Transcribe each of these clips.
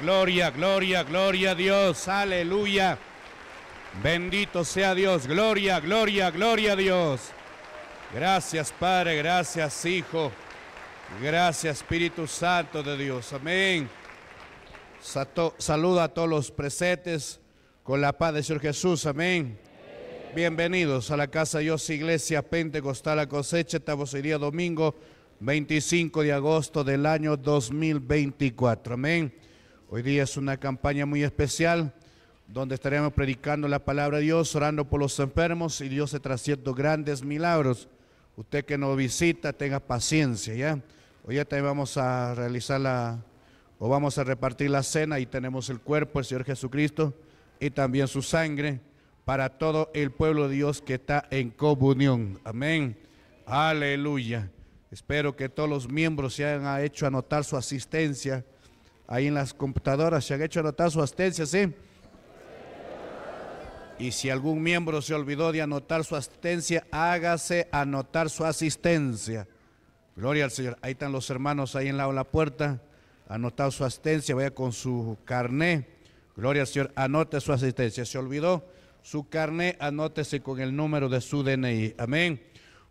gloria, gloria, gloria a Dios, aleluya. Bendito sea Dios, gloria, gloria, gloria a Dios. Gracias Padre, gracias Hijo, gracias Espíritu Santo de Dios, amén. Saluda a todos los presentes con la paz de Señor Jesús, amén. Bienvenidos a la casa Dios Iglesia Pentecostal A Cosecha, estamos hoy día domingo 25 de agosto del año 2024, amén. Hoy día es una campaña muy especial donde estaremos predicando la palabra de Dios, orando por los enfermos y Dios está haciendo grandes milagros. Usted que nos visita, tenga paciencia, ¿ya? Hoy ya también vamos a realizar la, o vamos a repartir la cena y tenemos el cuerpo del Señor Jesucristo y también su sangre para todo el pueblo de Dios que está en comunión. Amén. Aleluya. Espero que todos los miembros se hayan hecho anotar su asistencia ahí en las computadoras se han hecho anotar su asistencia, ¿sí? Y si algún miembro se olvidó de anotar su asistencia, hágase anotar su asistencia. Gloria al Señor. Ahí están los hermanos ahí en la, la puerta. Anotado su asistencia, vaya con su carné. Gloria al Señor, anote su asistencia. Se olvidó su carné, anótese con el número de su DNI. Amén.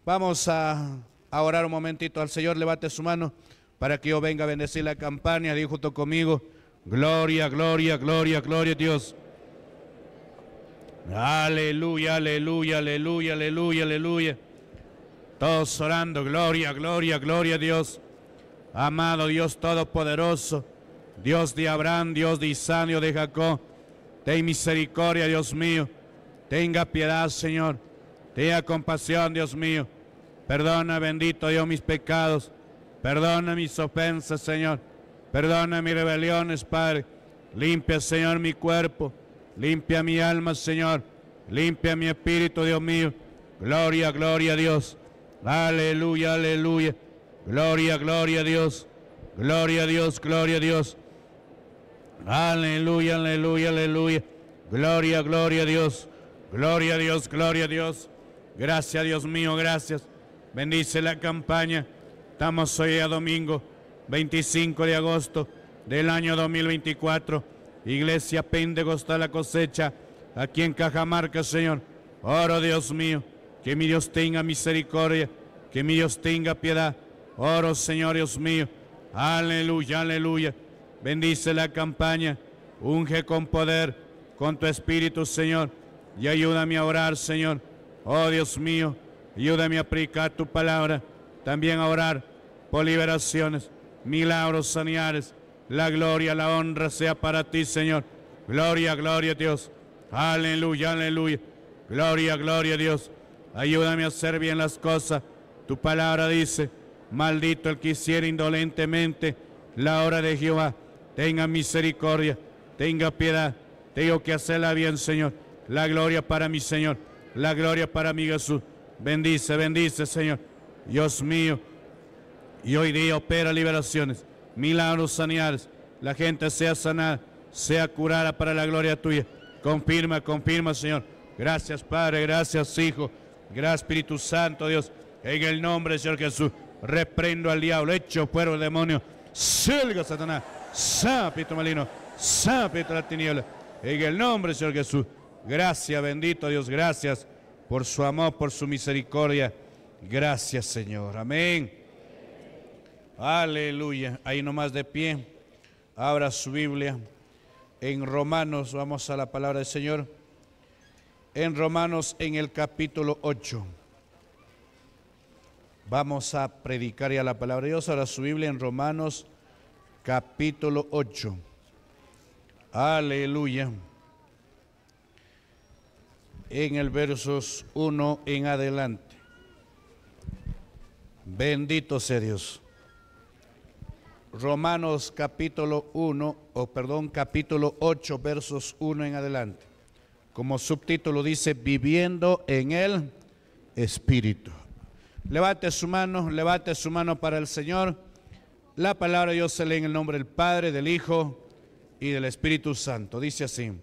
Vamos a orar un momentito al Señor. Levante su mano para que yo venga a bendecir la campaña. Dijo junto conmigo, gloria, gloria, gloria, gloria Dios. Aleluya, aleluya, aleluya, aleluya, aleluya. Todos orando, gloria, gloria, gloria a Dios. Amado Dios Todopoderoso, Dios de Abraham, Dios de Isanio, Dios de Jacob, ten misericordia, Dios mío. Tenga piedad, Señor. Tenga compasión, Dios mío. Perdona, bendito Dios, mis pecados. Perdona mis ofensas, Señor. Perdona mis rebeliones, Padre. Limpia, Señor, mi cuerpo. Limpia mi alma, Señor. Limpia mi espíritu, Dios mío. Gloria, gloria a Dios. Aleluya, aleluya. Gloria, gloria a Dios. Gloria a Dios, gloria a Dios. Aleluya, aleluya, aleluya. Gloria, gloria a Dios. Gloria a Dios, gloria a Dios. Gracias, Dios mío, gracias. Bendice la campaña. Estamos hoy a domingo 25 de agosto del año 2024. Iglesia Pentecostal La Cosecha, aquí en Cajamarca, Señor. Oro, Dios mío, que mi Dios tenga misericordia, que mi Dios tenga piedad. Oro, Señor, Dios mío. Aleluya, aleluya. Bendice la campaña, unge con poder, con tu espíritu, Señor. Y ayúdame a orar, Señor. Oh, Dios mío, ayúdame a aplicar tu palabra también a orar por liberaciones, milagros, saneares La gloria, la honra sea para ti, Señor. Gloria, gloria a Dios. Aleluya, aleluya. Gloria, gloria a Dios. Ayúdame a hacer bien las cosas. Tu palabra dice, maldito el que hiciera indolentemente la hora de Jehová. Tenga misericordia, tenga piedad. Tengo que hacerla bien, Señor. La gloria para mi Señor. La gloria para mi Jesús. Bendice, bendice, Señor. Dios mío. Y hoy día opera liberaciones, milagros sanidades. La gente sea sanada, sea curada para la gloria tuya. Confirma, confirma, Señor. Gracias, Padre. Gracias, Hijo. Gracias, Espíritu Santo, Dios. En el nombre Señor Jesús, reprendo al diablo, hecho fuera el demonio. salga Satanás. Sápito malino. Sápito la tiniebla. En el nombre Señor Jesús. Gracias, bendito Dios. Gracias por su amor, por su misericordia. Gracias, Señor. Amén. Aleluya. Ahí nomás de pie. Abra su Biblia. En Romanos, vamos a la palabra del Señor. En Romanos, en el capítulo 8. Vamos a predicar ya la palabra de Dios. Ahora su Biblia en Romanos, capítulo 8. Aleluya. En el versos 1 en adelante. Bendito sea Dios. Romanos capítulo 1, o perdón, capítulo 8, versos 1 en adelante. Como subtítulo dice, viviendo en el Espíritu. Levante su mano, levante su mano para el Señor. La palabra de Dios se lee en el nombre del Padre, del Hijo y del Espíritu Santo. Dice así.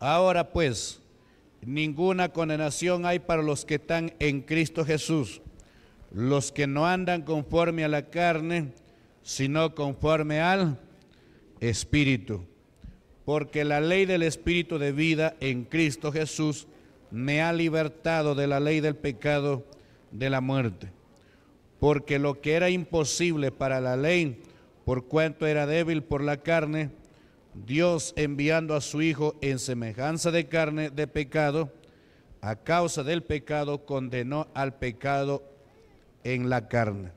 Ahora pues, ninguna condenación hay para los que están en Cristo Jesús los que no andan conforme a la carne, sino conforme al Espíritu. Porque la ley del Espíritu de vida en Cristo Jesús me ha libertado de la ley del pecado de la muerte. Porque lo que era imposible para la ley, por cuanto era débil por la carne, Dios enviando a su Hijo en semejanza de carne de pecado, a causa del pecado condenó al pecado en la carne,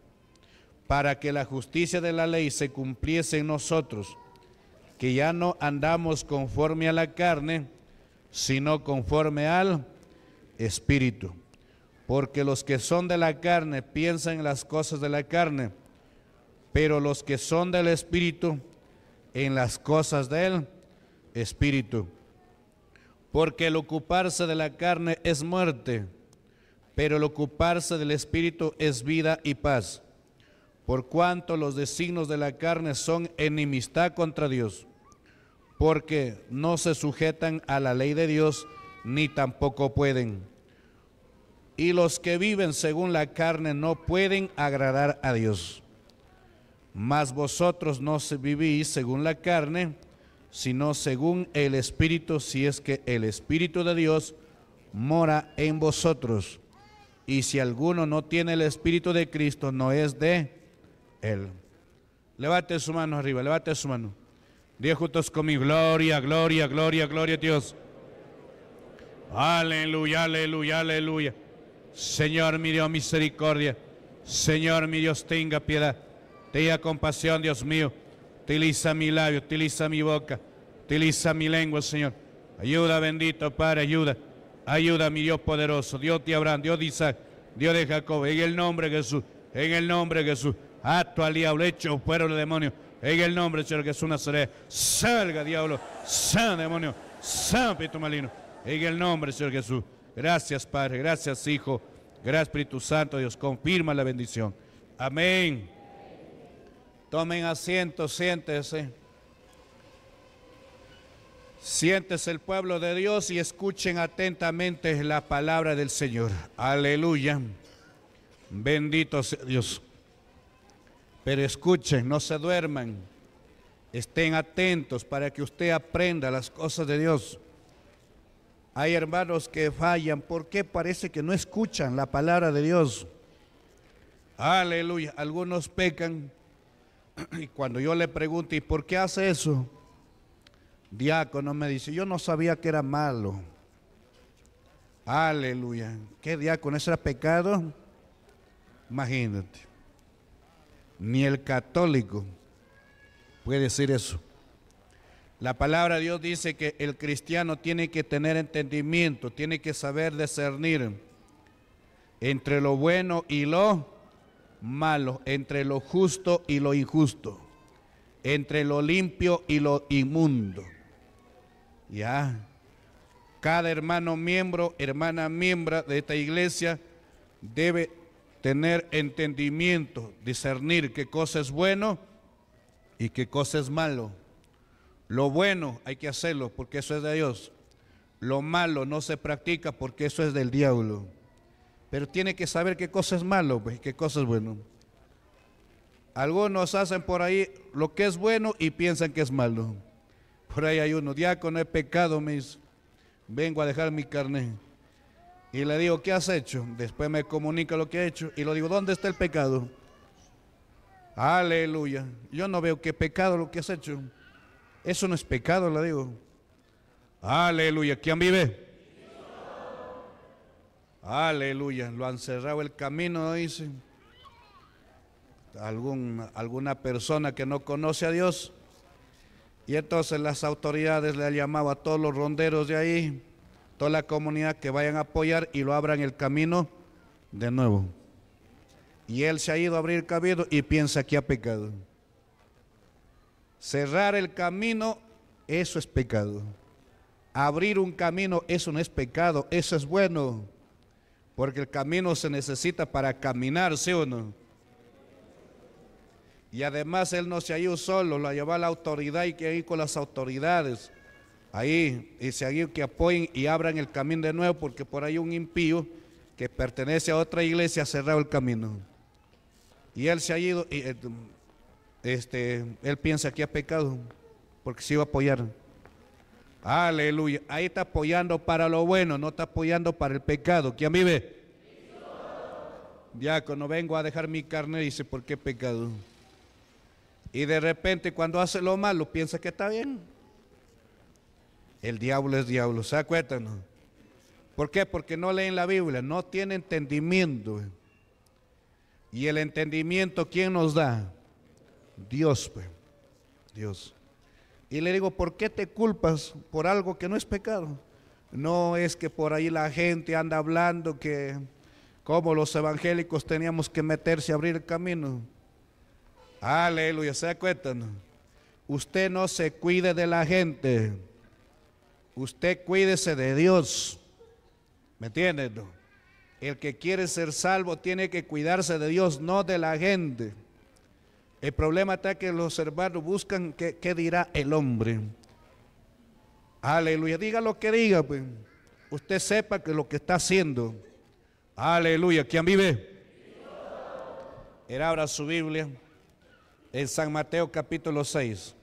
para que la justicia de la ley se cumpliese en nosotros, que ya no andamos conforme a la carne, sino conforme al Espíritu. Porque los que son de la carne piensan en las cosas de la carne, pero los que son del Espíritu en las cosas del Espíritu. Porque el ocuparse de la carne es muerte pero el ocuparse del Espíritu es vida y paz, por cuanto los designos de la carne son enemistad contra Dios, porque no se sujetan a la ley de Dios, ni tampoco pueden. Y los que viven según la carne no pueden agradar a Dios. Mas vosotros no vivís según la carne, sino según el Espíritu, si es que el Espíritu de Dios mora en vosotros y si alguno no tiene el Espíritu de Cristo, no es de Él. Levate su mano arriba, levante su mano. Dios juntos mi gloria, gloria, gloria, gloria a Dios. Aleluya, aleluya, aleluya. Señor, mi Dios, misericordia. Señor, mi Dios, tenga piedad. Tenga compasión, Dios mío. Utiliza mi labio, utiliza mi boca, utiliza mi lengua, Señor. Ayuda, bendito Padre, ayuda. Ayuda, mi Dios poderoso, Dios de Abraham, Dios de oh Isaac, Dios de Jacob, en el nombre de Jesús, en el nombre de Jesús. Acto al diablo, hecho fuera los demonio, en el nombre de Señor Jesús Nazaret. Salga, diablo, san demonio, san Espíritu malino, en el nombre de Señor Jesús. Gracias, Padre, gracias, Hijo, gracias, Espíritu Santo, Dios, confirma la bendición. Amén. Tomen asiento, siéntese. Siéntese el pueblo de Dios y escuchen atentamente la palabra del Señor. Aleluya. Bendito sea Dios. Pero escuchen, no se duerman. Estén atentos para que usted aprenda las cosas de Dios. Hay hermanos que fallan porque parece que no escuchan la palabra de Dios. Aleluya. Algunos pecan. Y cuando yo le pregunto, ¿y por qué hace eso? diácono me dice, yo no sabía que era malo. Aleluya. ¿Qué diácono? ¿Eso era pecado? Imagínate. Ni el católico puede decir eso. La palabra de Dios dice que el cristiano tiene que tener entendimiento, tiene que saber discernir entre lo bueno y lo malo, entre lo justo y lo injusto, entre lo limpio y lo inmundo. Ya. Cada hermano miembro, hermana miembro de esta iglesia debe tener entendimiento, discernir qué cosa es bueno y qué cosa es malo. Lo bueno hay que hacerlo porque eso es de Dios. Lo malo no se practica porque eso es del diablo. Pero tiene que saber qué cosa es malo pues, y qué cosa es bueno. Algunos hacen por ahí lo que es bueno y piensan que es malo. Por ahí hay uno, diácono, es pecado, mis. Vengo a dejar mi carnet. Y le digo, ¿qué has hecho? Después me comunica lo que he hecho. Y le digo, ¿dónde está el pecado? Aleluya. Yo no veo qué pecado lo que has hecho. Eso no es pecado, le digo. Aleluya. ¿Quién vive? Aleluya. Lo han cerrado el camino, dice. alguna persona que no conoce a Dios y entonces las autoridades le han llamado a todos los ronderos de ahí, toda la comunidad que vayan a apoyar y lo abran el camino de nuevo. Y él se ha ido a abrir camino y piensa que ha pecado. Cerrar el camino, eso es pecado. Abrir un camino, eso no es pecado, eso es bueno. Porque el camino se necesita para caminar, ¿sí o no? Y además él no se ha ido solo, lo llevado a la autoridad y que ir con las autoridades. Ahí, y se ido que apoyen y abran el camino de nuevo, porque por ahí un impío que pertenece a otra iglesia ha cerrado el camino. Y él se ha ido, y, eh, este, él piensa que ha pecado, porque se iba a apoyar. Aleluya. Ahí está apoyando para lo bueno, no está apoyando para el pecado. ¿Quién vive? cuando vengo a dejar mi carne, dice, ¿por qué pecado? Y de repente cuando hace lo malo piensa que está bien. El diablo es diablo, ¿se acuerdan? ¿Por qué? Porque no leen la Biblia, no tiene entendimiento. Y el entendimiento, ¿quién nos da? Dios, pues, Dios. Y le digo, ¿por qué te culpas por algo que no es pecado? No es que por ahí la gente anda hablando que como los evangélicos teníamos que meterse a abrir el camino. Aleluya, ¿se acuerdan? Usted no se cuide de la gente. Usted cuídese de Dios. ¿Me entienden? El que quiere ser salvo tiene que cuidarse de Dios, no de la gente. El problema está que los hermanos buscan qué, dirá el hombre. Aleluya. Diga lo que diga, pues. Usted sepa que lo que está haciendo. Aleluya. ¿Quién vive? Era ahora su Biblia en San Mateo capítulo 6.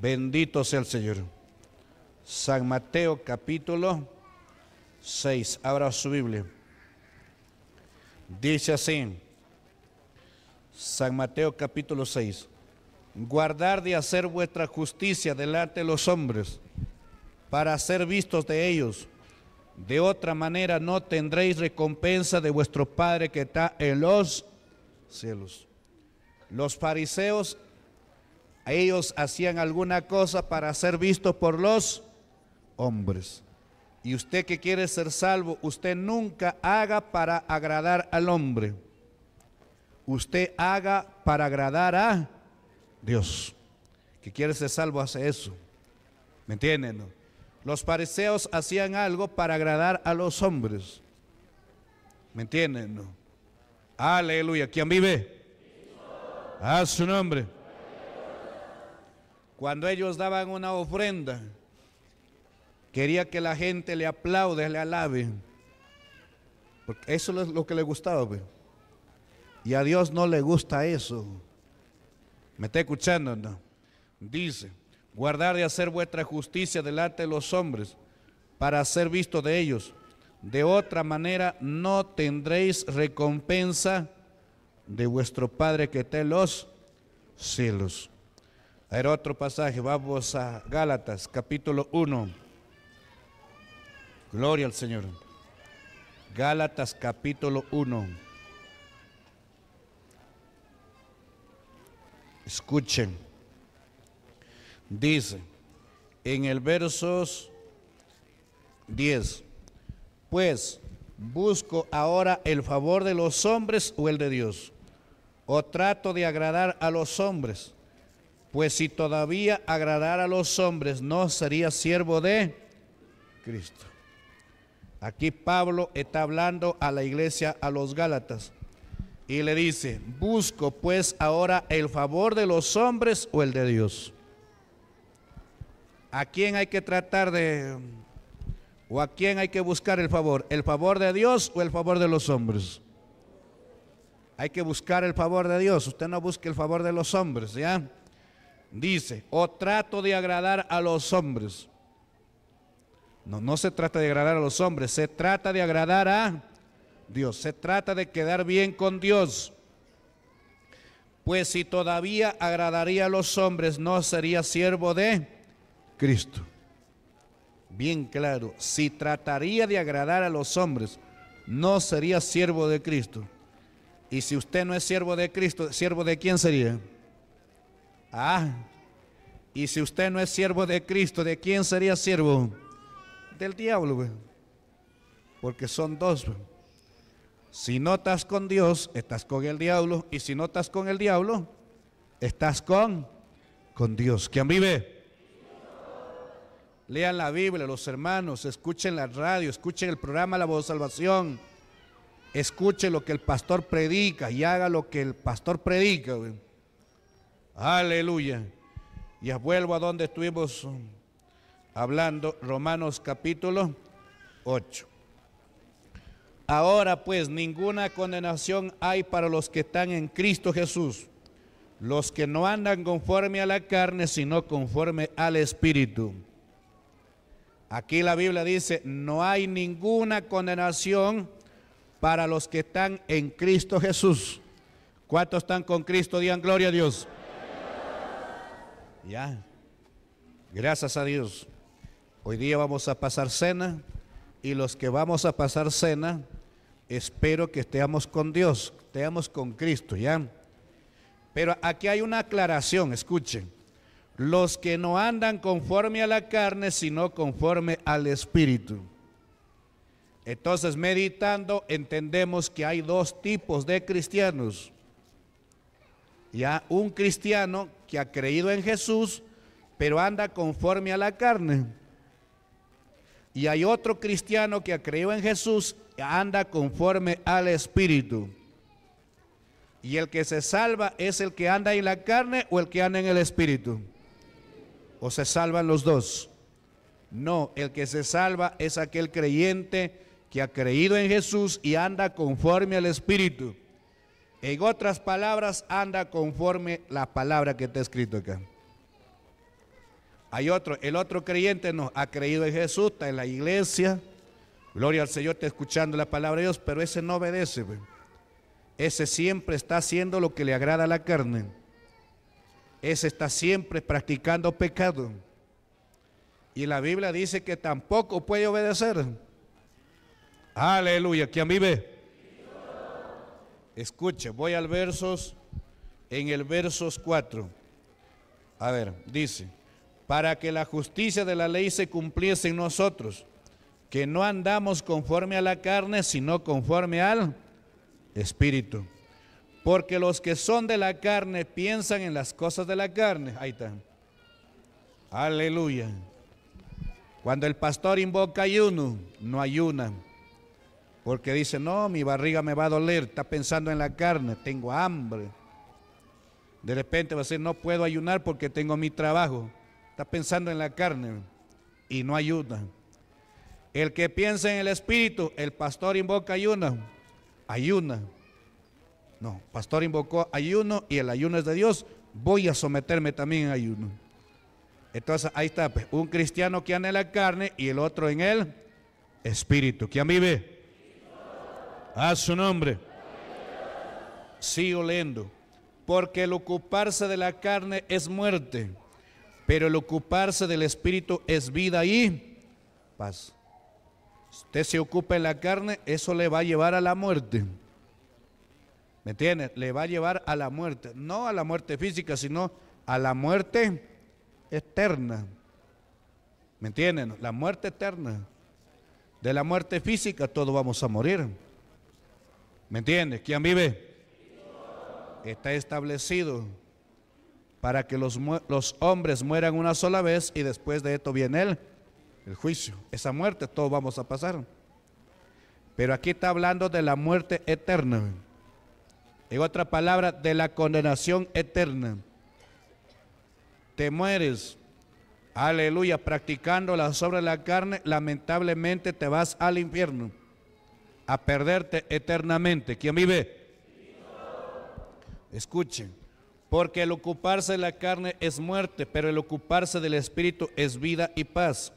Bendito sea el Señor. San Mateo capítulo 6. Abra su Biblia. Dice así. San Mateo capítulo 6. Guardar de hacer vuestra justicia delante de los hombres para ser vistos de ellos. De otra manera no tendréis recompensa de vuestro Padre que está en los cielos. Los fariseos, ellos hacían alguna cosa para ser vistos por los hombres. Y usted que quiere ser salvo, usted nunca haga para agradar al hombre. Usted haga para agradar a Dios. Que quiere ser salvo hace eso. ¿Me entienden? Los fariseos hacían algo para agradar a los hombres. ¿Me entienden? Aleluya. ¿Quién vive? A su nombre. Cuando ellos daban una ofrenda, quería que la gente le aplaude, le alabe. Porque eso es lo que le gustaba. Pues. Y a Dios no le gusta eso. ¿Me está escuchando? No? Dice, guardar y hacer vuestra justicia delante de los hombres para ser visto de ellos. De otra manera no tendréis recompensa de vuestro Padre que está en los cielos. Hay otro pasaje, vamos a Gálatas capítulo 1. Gloria al Señor. Gálatas capítulo 1. Escuchen. Dice en el versos 10 pues, busco ahora el favor de los hombres o el de Dios? ¿O trato de agradar a los hombres? Pues si todavía agradara a los hombres, no sería siervo de Cristo. Aquí Pablo está hablando a la iglesia, a los Gálatas, y le dice, busco pues ahora el favor de los hombres o el de Dios. ¿A quién hay que tratar de ¿O a quién hay que buscar el favor? ¿El favor de Dios o el favor de los hombres? Hay que buscar el favor de Dios. Usted no busque el favor de los hombres, ¿ya? Dice, o trato de agradar a los hombres. No, no se trata de agradar a los hombres, se trata de agradar a Dios. Se trata de quedar bien con Dios. Pues si todavía agradaría a los hombres, no sería siervo de Cristo bien claro, si trataría de agradar a los hombres, no sería siervo de Cristo. Y si usted no es siervo de Cristo, ¿siervo de quién sería? Ah, y si usted no es siervo de Cristo, ¿de quién sería siervo? Del diablo, Porque son dos. Si no estás con Dios, estás con el diablo. Y si no estás con el diablo, estás con, con Dios. ¿Quién vive? Lean la Biblia, los hermanos, escuchen la radio, escuchen el programa La Voz de Salvación. Escuchen lo que el pastor predica y haga lo que el pastor predica. Aleluya. Y vuelvo a donde estuvimos hablando, Romanos capítulo 8. Ahora pues ninguna condenación hay para los que están en Cristo Jesús, los que no andan conforme a la carne, sino conforme al Espíritu. Aquí la Biblia dice, no hay ninguna condenación para los que están en Cristo Jesús. ¿Cuántos están con Cristo? Digan gloria a Dios. Ya. Gracias a Dios. Hoy día vamos a pasar cena y los que vamos a pasar cena, espero que estemos con Dios, estemos con Cristo, ¿ya? Pero aquí hay una aclaración, escuchen los que no andan conforme a la carne, sino conforme al Espíritu. Entonces, meditando, entendemos que hay dos tipos de cristianos. Ya un cristiano que ha creído en Jesús, pero anda conforme a la carne. Y hay otro cristiano que ha creído en Jesús, anda conforme al Espíritu. Y el que se salva es el que anda en la carne o el que anda en el Espíritu o se salvan los dos. No, el que se salva es aquel creyente que ha creído en Jesús y anda conforme al Espíritu. En otras palabras, anda conforme la palabra que está escrito acá. Hay otro, el otro creyente no ha creído en Jesús, está en la iglesia. Gloria al Señor, está escuchando la palabra de Dios, pero ese no obedece. Ese siempre está haciendo lo que le agrada a la carne. Ese está siempre practicando pecado. Y la Biblia dice que tampoco puede obedecer. Aleluya, ¿quién vive? Escuche, voy al versos, en el versos 4. A ver, dice, para que la justicia de la ley se cumpliese en nosotros, que no andamos conforme a la carne, sino conforme al Espíritu. Porque los que son de la carne piensan en las cosas de la carne. Ahí está. Aleluya. Cuando el pastor invoca ayuno, no ayuna. Porque dice, no, mi barriga me va a doler, está pensando en la carne, tengo hambre. De repente va a decir, no puedo ayunar porque tengo mi trabajo. Está pensando en la carne y no ayuna. El que piensa en el espíritu, el pastor invoca ayuno, ayuna. No, pastor invocó ayuno y el ayuno es de Dios, voy a someterme también a ayuno. Entonces ahí está, pues, un cristiano que anda en la carne y el otro en el espíritu. ¿Quién vive? A su nombre. Sigo leyendo Porque el ocuparse de la carne es muerte, pero el ocuparse del espíritu es vida y paz. Usted se ocupa en la carne, eso le va a llevar a la muerte. ¿Me entiendes? Le va a llevar a la muerte. No a la muerte física, sino a la muerte eterna. ¿Me entienden? La muerte eterna. De la muerte física todos vamos a morir. ¿Me entiendes? ¿Quién vive? Está establecido para que los, hombres mueran una sola vez y después de esto viene él. el juicio. Esa muerte todos vamos a pasar. Pero aquí está hablando de la muerte eterna. En otra palabra, de la condenación eterna. Te mueres, aleluya, practicando las obras de la carne, lamentablemente te vas al infierno, a perderte eternamente. ¿Quién vive? Escuchen, porque el ocuparse de la carne es muerte, pero el ocuparse del Espíritu es vida y paz.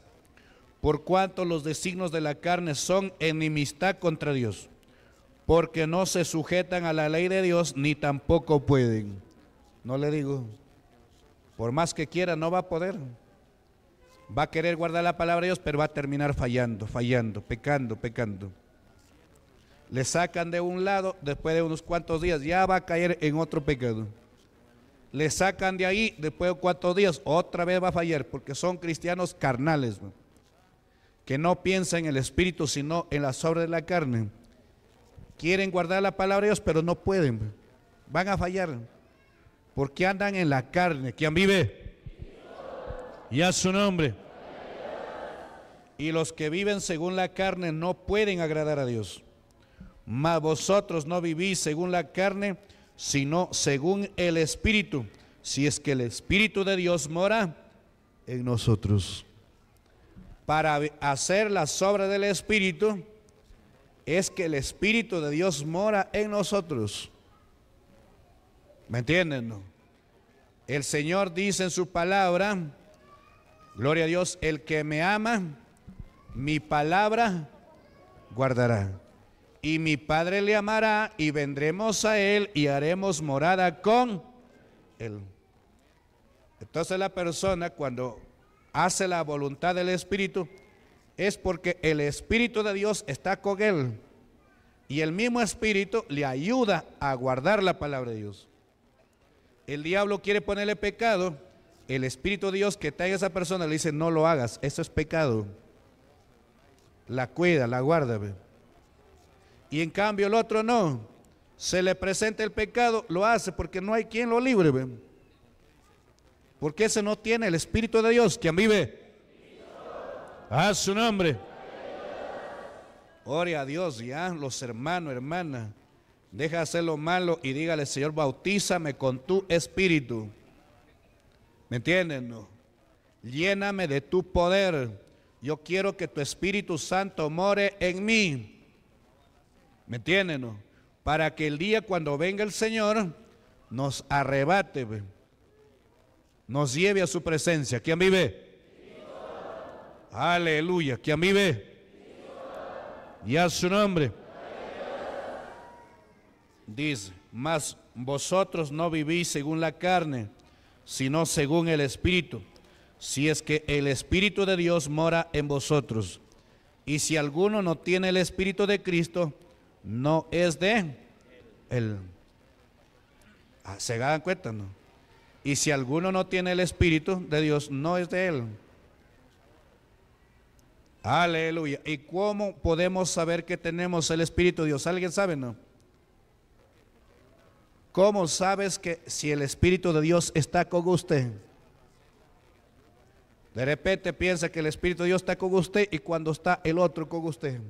Por cuanto los designos de la carne son enemistad contra Dios porque no se sujetan a la ley de Dios ni tampoco pueden. No le digo, por más que quiera, no va a poder. Va a querer guardar la palabra de Dios, pero va a terminar fallando, fallando, pecando, pecando. Le sacan de un lado, después de unos cuantos días, ya va a caer en otro pecado. Le sacan de ahí, después de cuatro días, otra vez va a fallar, porque son cristianos carnales, que no piensan en el espíritu, sino en la obras de la carne. Quieren guardar la palabra de Dios, pero no pueden. Van a fallar. Porque andan en la carne. ¿Quién vive? Y a su nombre. Y los que viven según la carne no pueden agradar a Dios. Mas vosotros no vivís según la carne, sino según el Espíritu. Si es que el Espíritu de Dios mora en nosotros. Para hacer las obras del Espíritu, es que el Espíritu de Dios mora en nosotros. ¿Me entienden? El Señor dice en su palabra, gloria a Dios, el que me ama, mi palabra guardará. Y mi Padre le amará y vendremos a Él y haremos morada con Él. Entonces la persona cuando hace la voluntad del Espíritu, es porque el Espíritu de Dios está con él y el mismo Espíritu le ayuda a guardar la palabra de Dios. El diablo quiere ponerle pecado, el Espíritu de Dios que está en esa persona le dice, no lo hagas, eso es pecado. La cuida, la guarda. Y en cambio el otro no. Se le presenta el pecado, lo hace porque no hay quien lo libre. Porque ese no tiene el Espíritu de Dios, quien vive a su nombre. Ore a Dios ya, los hermanos, hermanas. Deja de hacer lo malo y dígale, Señor, bautízame con tu espíritu. ¿Me entienden? Lléname de tu poder. Yo quiero que tu Espíritu Santo more en mí. ¿Me entienden? Para que el día cuando venga el Señor nos arrebate, nos lleve a su presencia. ¿Quién vive? Aleluya. Que a mí ve. Y a su nombre. Dice, mas vosotros no vivís según la carne, sino según el Espíritu. Si es que el Espíritu de Dios mora en vosotros. Y si alguno no tiene el Espíritu de Cristo, no es de él. Ah, ¿Se dan cuenta? No? Y si alguno no tiene el Espíritu de Dios, no es de él. Aleluya. ¿Y cómo podemos saber que tenemos el Espíritu de Dios? ¿Alguien sabe, no? ¿Cómo sabes que si el Espíritu de Dios está con usted? De repente piensa que el Espíritu de Dios está con usted y cuando está el otro con usted.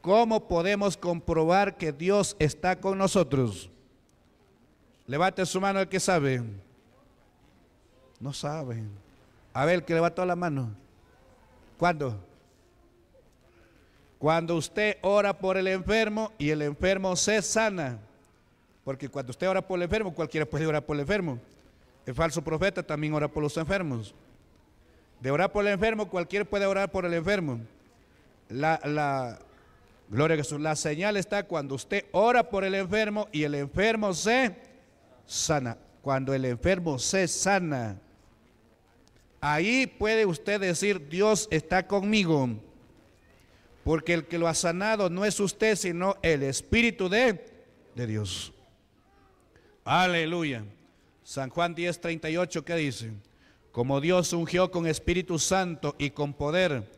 ¿Cómo podemos comprobar que Dios está con nosotros? Levante su mano el que sabe. No sabe. A ver, que levantó la mano. ¿Cuándo? Cuando usted ora por el enfermo y el enfermo se sana. Porque cuando usted ora por el enfermo, cualquiera puede orar por el enfermo. El falso profeta también ora por los enfermos. De orar por el enfermo, cualquiera puede orar por el enfermo. La, la, gloria a Jesús. La señal está cuando usted ora por el enfermo y el enfermo se sana. Cuando el enfermo se sana. Ahí puede usted decir, Dios está conmigo, porque el que lo ha sanado no es usted, sino el Espíritu de, Dios. Aleluya. San Juan 10, 38, ¿qué dice? Como Dios ungió con Espíritu Santo y con poder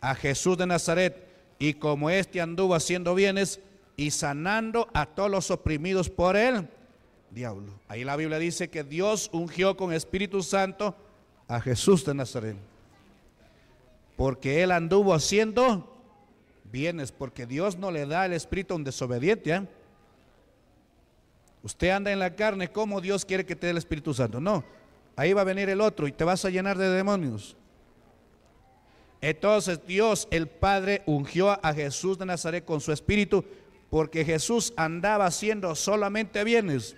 a Jesús de Nazaret, y como éste anduvo haciendo bienes y sanando a todos los oprimidos por él, diablo. Ahí la Biblia dice que Dios ungió con Espíritu Santo a Jesús de Nazaret. Porque él anduvo haciendo bienes, porque Dios no le da el espíritu un desobediente. Usted anda en la carne, como Dios quiere que te dé el Espíritu Santo? No, ahí va a venir el otro y te vas a llenar de demonios. Entonces Dios el Padre ungió a Jesús de Nazaret con su Espíritu porque Jesús andaba haciendo solamente bienes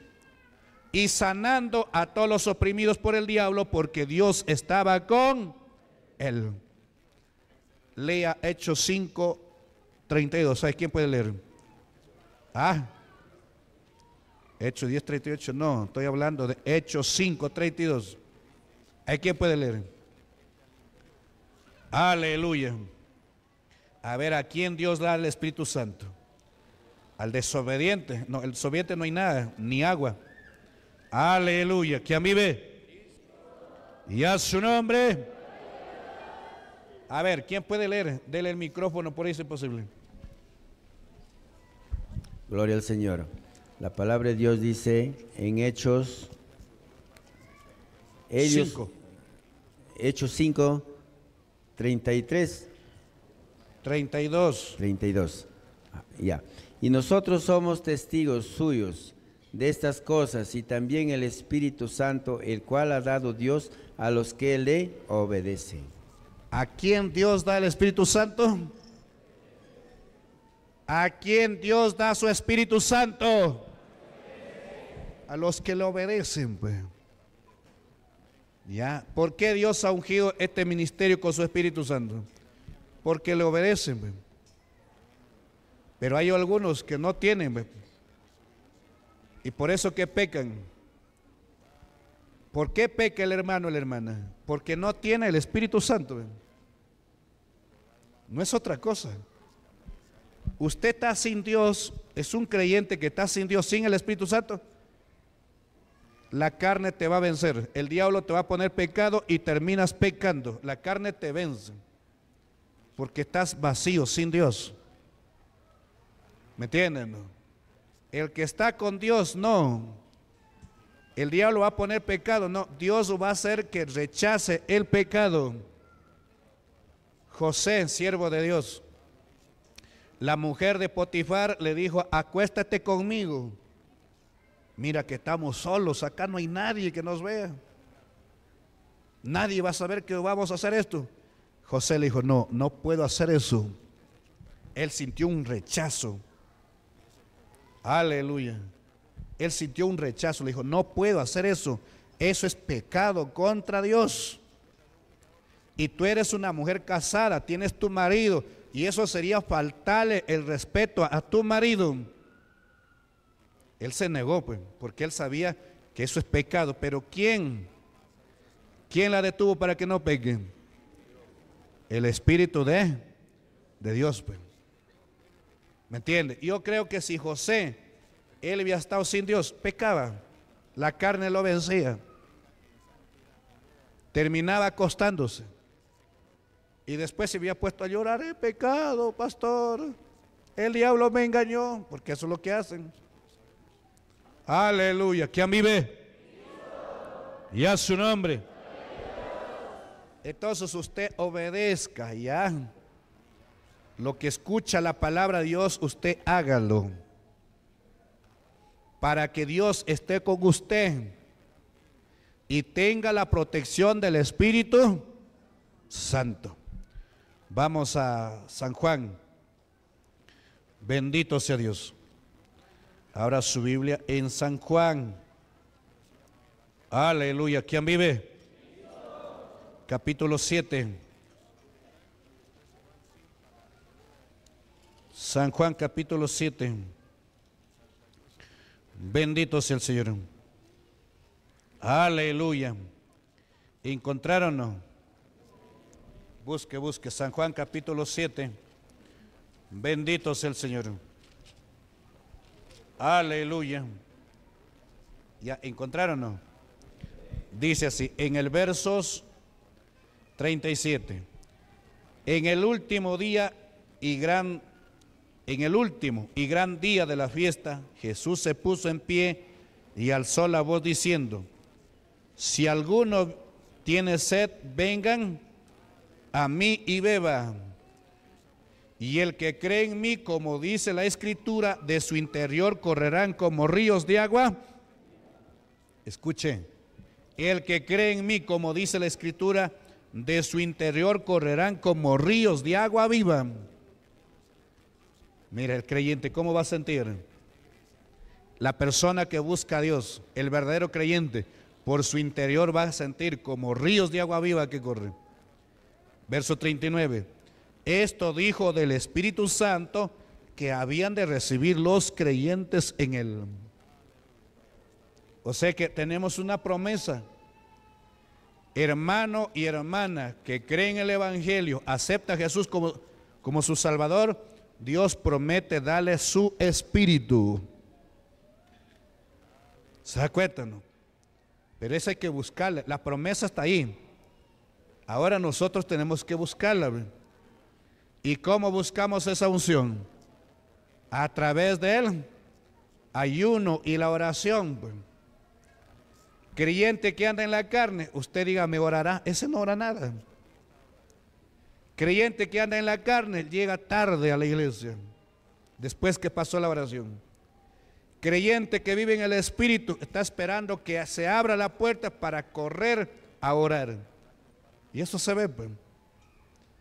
y sanando a todos los oprimidos por el diablo, porque Dios estaba con él. Lea Hechos 5, 32. ¿Sabes quién puede leer? Ah, Hechos 10, 38. No, estoy hablando de Hechos 5, 32. ¿Hay quién puede leer? Aleluya. A ver, ¿a quién Dios da el Espíritu Santo? Al desobediente. No, el desobediente no hay nada, ni agua. Aleluya. que mí ve Y a su nombre. A ver, ¿quién puede leer? Dele el micrófono por ahí si es posible. Gloria al Señor. La palabra de Dios dice en Hechos. Ellos, Hechos 5, 33. 32. 32. Ya. Y nosotros somos testigos suyos de estas cosas y también el Espíritu Santo, el cual ha dado Dios a los que le obedecen. ¿A quién Dios da el Espíritu Santo? ¿A quién Dios da su Espíritu Santo? A los que le obedecen, pues. ¿Ya? ¿Por qué Dios ha ungido este ministerio con su Espíritu Santo? Porque le obedecen, pues. Pero hay algunos que no tienen, pues. Y por eso que pecan. ¿Por qué peca el hermano o la hermana? Porque no tiene el Espíritu Santo. No es otra cosa. Usted está sin Dios, es un creyente que está sin Dios, sin el Espíritu Santo. La carne te va a vencer, el diablo te va a poner pecado y terminas pecando. La carne te vence porque estás vacío, sin Dios. ¿Me entienden? El que está con Dios, no. El diablo va a poner pecado, no. Dios va a hacer que rechace el pecado. José, siervo de Dios. La mujer de Potifar le dijo, acuéstate conmigo. Mira que estamos solos, acá no hay nadie que nos vea. Nadie va a saber que vamos a hacer esto. José le dijo, no, no puedo hacer eso. Él sintió un rechazo. Aleluya. Él sintió un rechazo, le dijo, no puedo hacer eso. Eso es pecado contra Dios. Y tú eres una mujer casada, tienes tu marido, y eso sería faltarle el respeto a, tu marido. Él se negó, pues, porque él sabía que eso es pecado. Pero ¿quién? ¿Quién la detuvo para que no peque? El Espíritu de, de Dios, pues. ¿Me entiende? Yo creo que si José, él había estado sin Dios, pecaba, la carne lo vencía, terminaba acostándose. Y después se había puesto a llorar, he eh, pecado, pastor, el diablo me engañó, porque eso es lo que hacen. Aleluya, a mí ve Y a su nombre. Entonces usted obedezca ya lo que escucha la palabra de Dios, usted hágalo. Para que Dios esté con usted y tenga la protección del Espíritu Santo. Vamos a San Juan. Bendito sea Dios. Abra su Biblia en San Juan. Aleluya. ¿Quién vive? Capítulo 7. San Juan capítulo 7. Bendito sea el Señor. Aleluya. ¿Encontraron Busque, busque. San Juan capítulo 7. Bendito sea el Señor. Aleluya. ¿Ya encontraron Dice así, en el versos 37. En el último día y gran en el último y gran día de la fiesta, Jesús se puso en pie y alzó la voz diciendo, si alguno tiene sed, vengan a mí y beba. Y el que cree en mí, como dice la escritura, de su interior correrán como ríos de agua. Escuche, el que cree en mí, como dice la escritura, de su interior correrán como ríos de agua viva. Mira, el creyente, ¿cómo va a sentir? La persona que busca a Dios, el verdadero creyente, por su interior va a sentir como ríos de agua viva que corren. Verso 39. Esto dijo del Espíritu Santo que habían de recibir los creyentes en él. O sea que tenemos una promesa. Hermano y hermana que creen el Evangelio, acepta a Jesús como, como su Salvador, Dios promete darle su espíritu. ¿Se acuerdan? Pero eso hay que buscarla. La promesa está ahí. Ahora nosotros tenemos que buscarla. ¿Y cómo buscamos esa unción? A través de él ayuno y la oración. Creyente que anda en la carne, usted diga, me orará. Ese no ora nada. Creyente que anda en la carne llega tarde a la iglesia, después que pasó la oración. Creyente que vive en el Espíritu está esperando que se abra la puerta para correr a orar. Y eso se ve. Pues.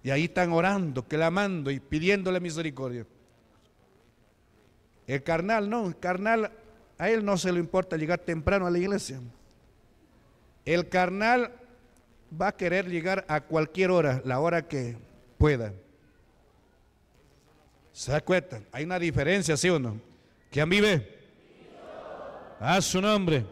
Y ahí están orando, clamando y pidiéndole misericordia. El carnal no, el carnal a él no se le importa llegar temprano a la iglesia. El carnal va a querer llegar a cualquier hora, la hora que pueda. ¿Se da cuenta? Hay una diferencia, ¿sí o no? ¿Quién vive? A su nombre.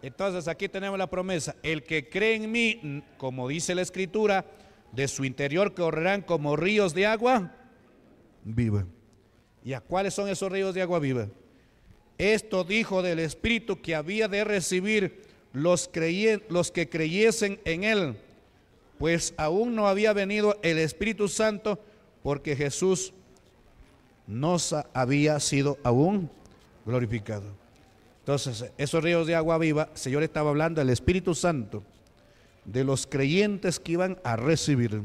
Entonces aquí tenemos la promesa. El que cree en mí, como dice la escritura, de su interior correrán como ríos de agua viva. ¿Y a cuáles son esos ríos de agua viva? Esto dijo del Espíritu que había de recibir los, creyentes los que creyesen en Él pues aún no había venido el Espíritu Santo porque Jesús no había sido aún glorificado. Entonces, esos ríos de agua viva, el Señor estaba hablando del Espíritu Santo, de los creyentes que iban a recibir.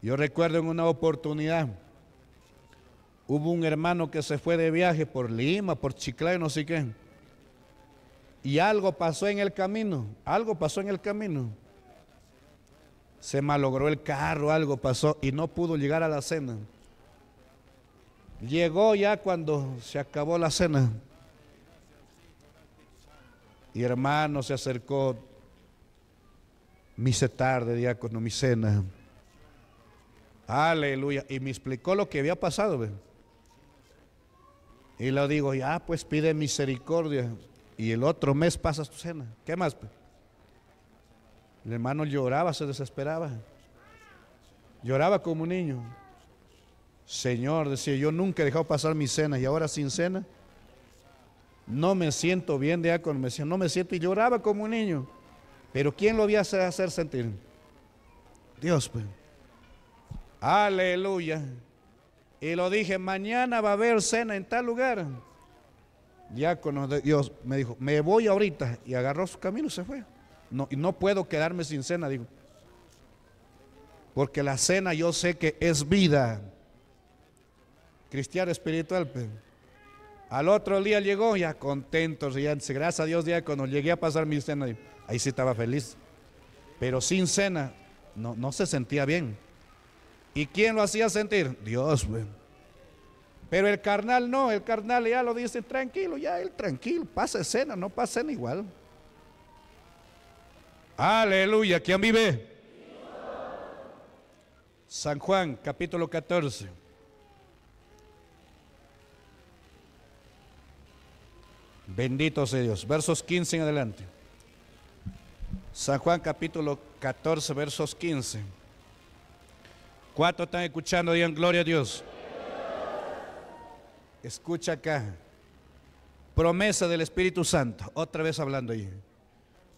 Yo recuerdo en una oportunidad, hubo un hermano que se fue de viaje por Lima, por Chiclayo, no sé qué. Y algo pasó en el camino, algo pasó en el camino se malogró el carro, algo pasó y no pudo llegar a la cena. Llegó ya cuando se acabó la cena. Y hermano se acercó, Me hice tarde, diácono, mi cena. Aleluya. Y me explicó lo que había pasado. Y le digo, ya, pues pide misericordia. Y el otro mes pasas tu cena. ¿Qué más? Pues? El hermano lloraba, se desesperaba. Lloraba como un niño. Señor, decía, yo nunca he dejado pasar mi cena y ahora sin cena. No me siento bien, diácono, me decía, no me siento. Y lloraba como un niño. Pero ¿quién lo había hacer sentir? Dios, pues. Aleluya. Y lo dije, mañana va a haber cena en tal lugar. Diácono, Dios me dijo, me voy ahorita. Y agarró su camino y se fue. No, no puedo quedarme sin cena, digo. Porque la cena yo sé que es vida. Cristiano espiritual. Pues. Al otro día llegó, ya contento, Gracias a Dios, cuando Llegué a pasar mi cena. Ahí sí estaba feliz. Pero sin cena, no, no se sentía bien. ¿Y quién lo hacía sentir? Dios, Pero el carnal no, el carnal ya lo dice tranquilo, ya él tranquilo, pasa cena, no pasa cena igual. Aleluya. ¿Quién vive? San Juan, capítulo 14. Bendito sea Dios. Versos 15 en adelante. San Juan capítulo 14, versos 15. ¿Cuánto están escuchando? en gloria a Dios. Escucha acá. Promesa del Espíritu Santo. Otra vez hablando ahí.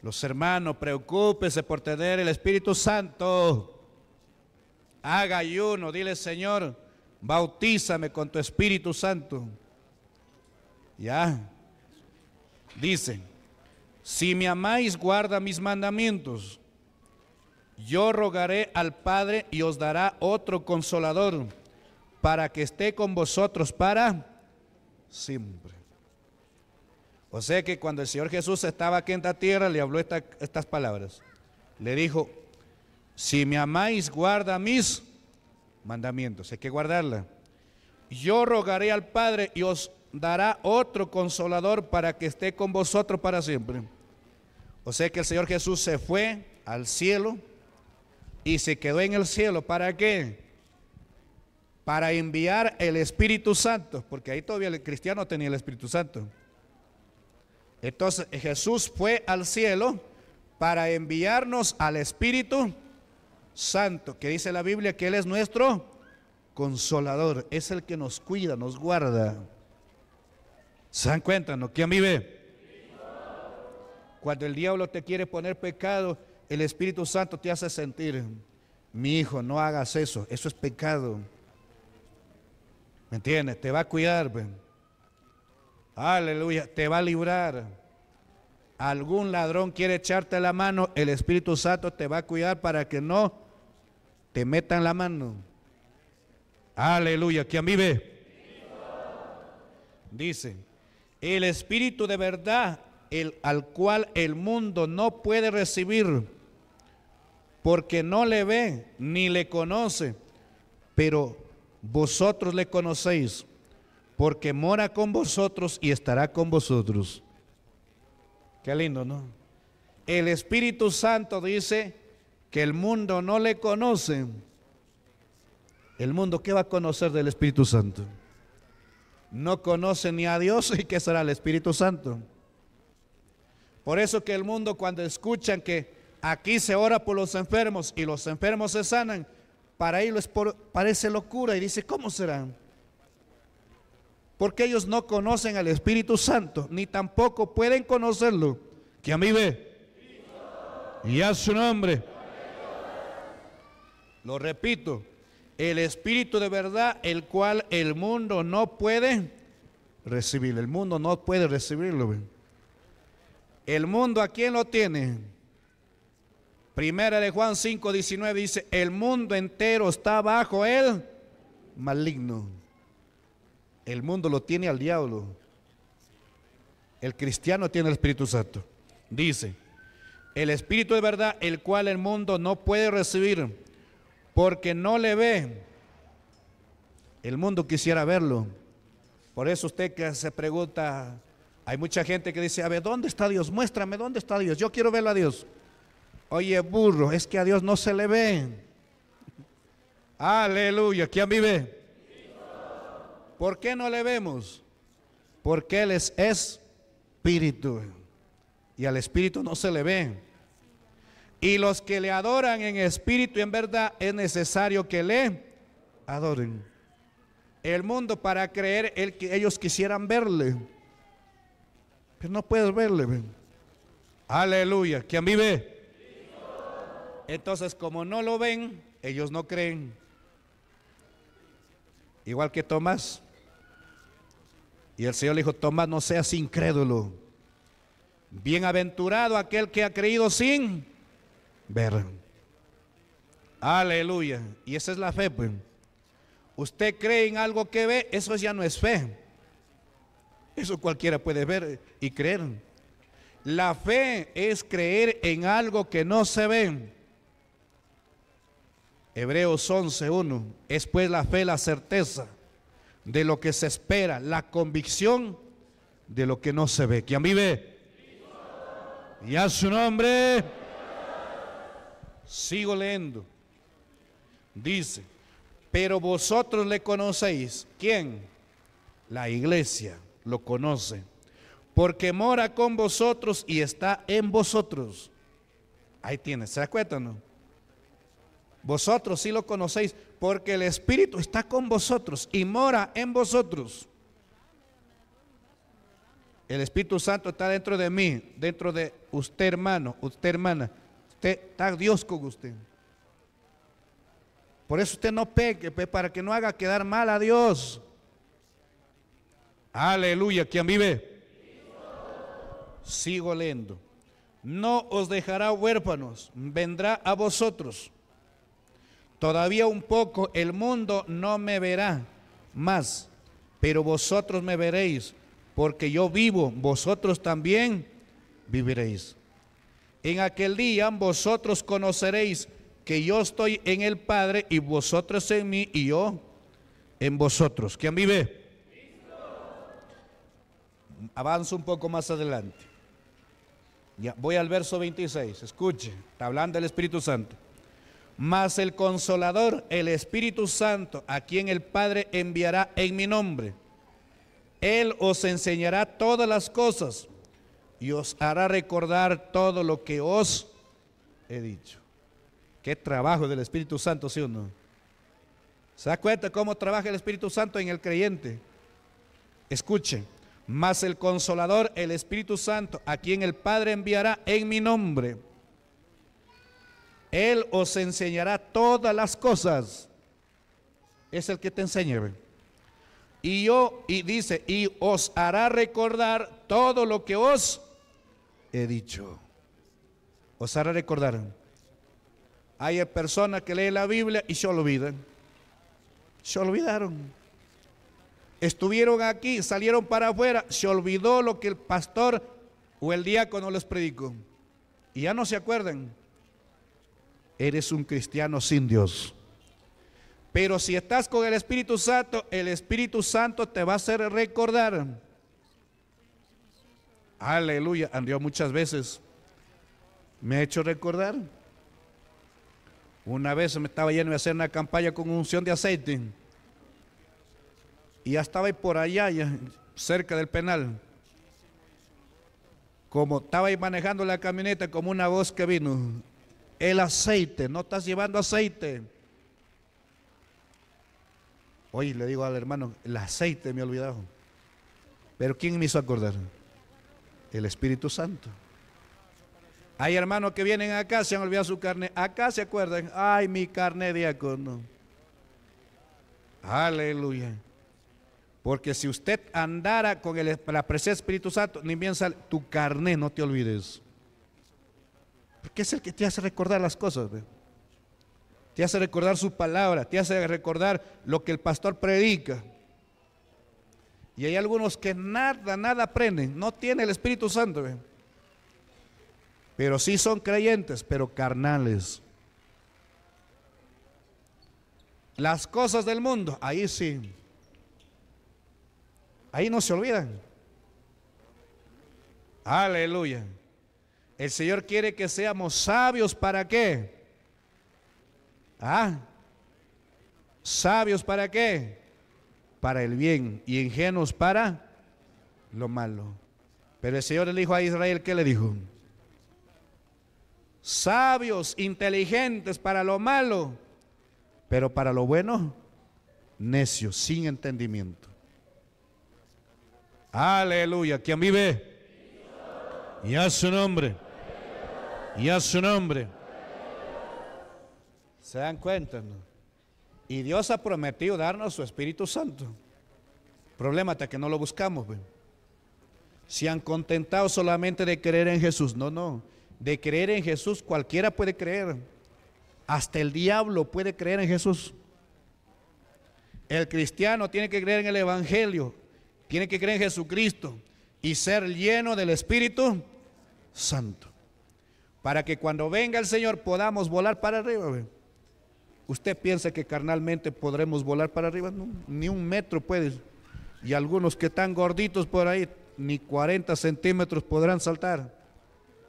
Los hermanos, preocúpese por tener el Espíritu Santo. Haga ayuno, dile Señor, bautízame con tu Espíritu Santo. Ya. Dice, si me amáis, guarda mis mandamientos. Yo rogaré al Padre y os dará otro consolador para que esté con vosotros para siempre. O sea que cuando el Señor Jesús estaba aquí en la tierra, le habló estas palabras. Le dijo, si me amáis, guarda mis mandamientos. Hay que guardarla. Yo rogaré al Padre y os dará otro consolador para que esté con vosotros para siempre. O sea que el Señor Jesús se fue al cielo y se quedó en el cielo. ¿Para qué? Para enviar el Espíritu Santo, porque ahí todavía el cristiano tenía el Espíritu Santo. Entonces Jesús fue al cielo para enviarnos al Espíritu Santo, que dice la Biblia que Él es nuestro consolador, es el que nos cuida, nos guarda. ¿Se dan cuenta? No? ¿Quién vive? Cuando el diablo te quiere poner pecado, el Espíritu Santo te hace sentir, mi hijo, no hagas eso, eso es pecado. ¿Me entiendes? Te va a cuidar. Aleluya, te va a librar. Algún ladrón quiere echarte la mano, el Espíritu Santo te va a cuidar para que no te metan la mano. Aleluya, que a mí ve. Dice, el Espíritu de verdad, el, al cual el mundo no puede recibir, porque no le ve ni le conoce, pero vosotros le conocéis porque mora con vosotros y estará con vosotros. Qué lindo, ¿no? El Espíritu Santo dice que el mundo no le conoce. El mundo, ¿qué va a conocer del Espíritu Santo? No conoce ni a Dios y qué será el Espíritu Santo. Por eso que el mundo cuando escuchan que aquí se ora por los enfermos y los enfermos se sanan, para ellos parece locura y dice, ¿cómo serán? porque ellos no conocen al Espíritu Santo, ni tampoco pueden conocerlo, que a mí ve. Y a su nombre. Lo repito, el Espíritu de verdad, el cual el mundo no puede recibir. El mundo no puede recibirlo. El mundo a quién lo tiene. Primera de Juan 5, 19 dice, el mundo entero está bajo el maligno. El mundo lo tiene al diablo. El cristiano tiene el Espíritu Santo. Dice, el Espíritu de verdad, el cual el mundo no puede recibir, porque no le ve. El mundo quisiera verlo. Por eso usted que se pregunta, hay mucha gente que dice, a ver, ¿dónde está Dios? Muéstrame, ¿dónde está Dios? Yo quiero verlo a Dios. Oye, burro, es que a Dios no se le ve. Aleluya, ¿quién vive? ¿Por qué no le vemos? Porque Él es espíritu y al espíritu no se le ve. Y los que le adoran en espíritu y en verdad es necesario que le adoren. El mundo para creer el que ellos quisieran verle, pero no puedes verle. Aleluya, ¿quién vive? Entonces, como no lo ven, ellos no creen. Igual que Tomás. Y el Señor le dijo, Tomás, no seas incrédulo. Bienaventurado aquel que ha creído sin ver. Aleluya. Y esa es la fe, pues. Usted cree en algo que ve, eso ya no es fe. Eso cualquiera puede ver y creer. La fe es creer en algo que no se ve. Hebreos 11.1. Es pues la fe la certeza de lo que se espera, la convicción de lo que no se ve. ¿Quién vive? Y a su nombre. Sigo leyendo. Dice, pero vosotros le conocéis. ¿Quién? La iglesia lo conoce. Porque mora con vosotros y está en vosotros. Ahí tiene, ¿se da vosotros sí lo conocéis, porque el Espíritu está con vosotros y mora en vosotros. El Espíritu Santo está dentro de mí, dentro de usted hermano, usted hermana. Usted, está Dios con usted. Por eso usted no peque, pues, para que no haga quedar mal a Dios. Aleluya, ¿quién vive? Sigo leyendo. No os dejará huérfanos, vendrá a vosotros. Todavía un poco, el mundo no me verá más, pero vosotros me veréis, porque yo vivo, vosotros también viviréis. En aquel día vosotros conoceréis que yo estoy en el Padre y vosotros en mí y yo en vosotros. ¿Quién vive? Avanzo un poco más adelante. Ya, voy al verso 26. Escuche, está hablando el Espíritu Santo. Mas el consolador, el Espíritu Santo, a quien el Padre enviará en mi nombre, Él os enseñará todas las cosas y os hará recordar todo lo que os he dicho. Qué trabajo del Espíritu Santo, si o uno se da cuenta cómo trabaja el Espíritu Santo en el creyente. Escuchen, mas el consolador, el Espíritu Santo, a quien el Padre enviará en mi nombre, él os enseñará todas las cosas. Es el que te enseña. Y yo, y dice, y os hará recordar todo lo que os he dicho. Os hará recordar. Hay personas que leen la Biblia y se olvidan. Se olvidaron. Estuvieron aquí, salieron para afuera, se olvidó lo que el pastor o el diácono les predicó. Y ya no se acuerdan eres un cristiano sin Dios. Pero si estás con el Espíritu Santo, el Espíritu Santo te va a hacer recordar. Aleluya. andió muchas veces me ha hecho recordar. Una vez me estaba yendo a hacer una campaña con unción de aceite. Y ya estaba ahí por allá, cerca del penal. Como estaba ahí manejando la camioneta, como una voz que vino el aceite. No estás llevando aceite. Oye, le digo al hermano, el aceite me he olvidado. Pero ¿quién me hizo acordar? El Espíritu Santo. Hay hermanos que vienen acá, se han olvidado su carne. Acá se acuerdan, ay, mi carne diácono. Aleluya. Porque si usted andara con el, la presencia del Espíritu Santo, ni bien sale, tu carne, no te olvides que es el que te hace recordar las cosas. Te hace recordar su palabra, te hace recordar lo que el pastor predica. Y hay algunos que nada, nada aprenden, no tiene el Espíritu Santo. Pero sí son creyentes, pero carnales. Las cosas del mundo, ahí sí. Ahí no se olvidan. Aleluya. El Señor quiere que seamos sabios para qué? ¿Ah? ¿Sabios para qué? Para el bien y ingenuos para lo malo. Pero el Señor le dijo a Israel, ¿qué le dijo? Sabios, inteligentes para lo malo, pero para lo bueno, necios, sin entendimiento. Aleluya, ¿quién vive? Y a su nombre y a su nombre. ¿Se dan cuenta? Y Dios ha prometido darnos su Espíritu Santo. Problema hasta que no lo buscamos. Se han contentado solamente de creer en Jesús. No, no. De creer en Jesús cualquiera puede creer. Hasta el diablo puede creer en Jesús. El cristiano tiene que creer en el Evangelio. Tiene que creer en Jesucristo. Y ser lleno del Espíritu Santo para que cuando venga el Señor podamos volar para arriba. ¿Usted piensa que carnalmente podremos volar para arriba? ni un metro puedes. Y algunos que están gorditos por ahí, ni 40 centímetros podrán saltar.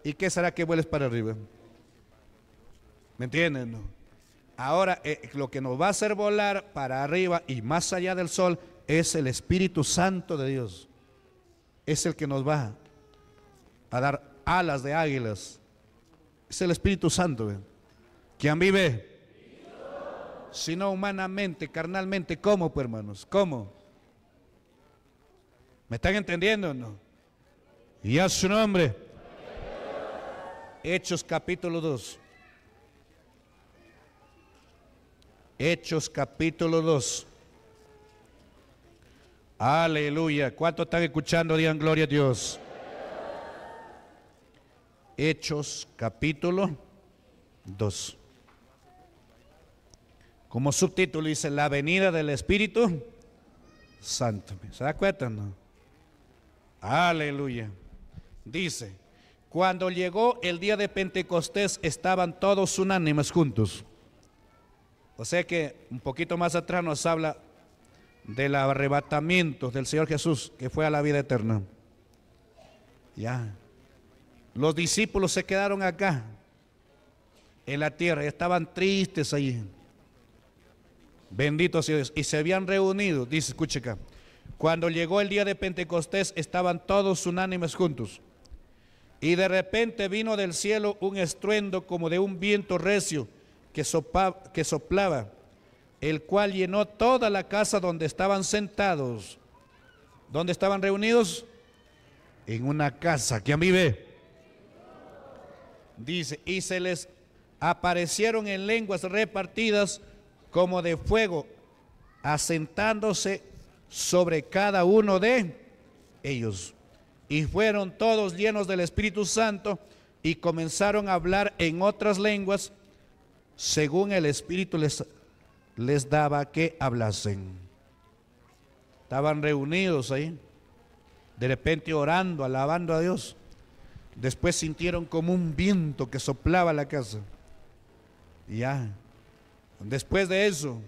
¿Y qué será que vueles para arriba? ¿Me entienden? Ahora, eh, lo que nos va a hacer volar para arriba y más allá del sol es el Espíritu Santo de Dios. Es el que nos va a dar alas de águilas es el Espíritu Santo. quien vive? Sino humanamente, carnalmente. ¿Cómo, pues, hermanos? ¿Cómo? ¿Me están entendiendo o no? Y a su nombre. Hechos capítulo 2. Hechos capítulo 2. Aleluya. ¿Cuántos están escuchando? Digan gloria a Dios. Hechos capítulo 2. Como subtítulo dice la venida del Espíritu Santo. ¿Se da cuenta? No? Aleluya. Dice, cuando llegó el día de Pentecostés estaban todos unánimes juntos. O sea que un poquito más atrás nos habla del arrebatamiento del Señor Jesús que fue a la vida eterna. Ya. Los discípulos se quedaron acá, en la tierra, y estaban tristes ahí Bendito sea Dios. Y se habían reunido, dice, Escuche acá. Cuando llegó el día de Pentecostés, estaban todos unánimes juntos. Y de repente vino del cielo un estruendo como de un viento recio que, que soplaba, el cual llenó toda la casa donde estaban sentados. ¿Dónde estaban reunidos? En una casa. ¿Quién vive? Dice, y se les aparecieron en lenguas repartidas como de fuego, asentándose sobre cada uno de ellos. Y fueron todos llenos del Espíritu Santo y comenzaron a hablar en otras lenguas según el Espíritu les, les daba que hablasen. Estaban reunidos ahí, de repente orando, alabando a Dios. Después sintieron como un viento que soplaba la casa. Y ya. Después de eso,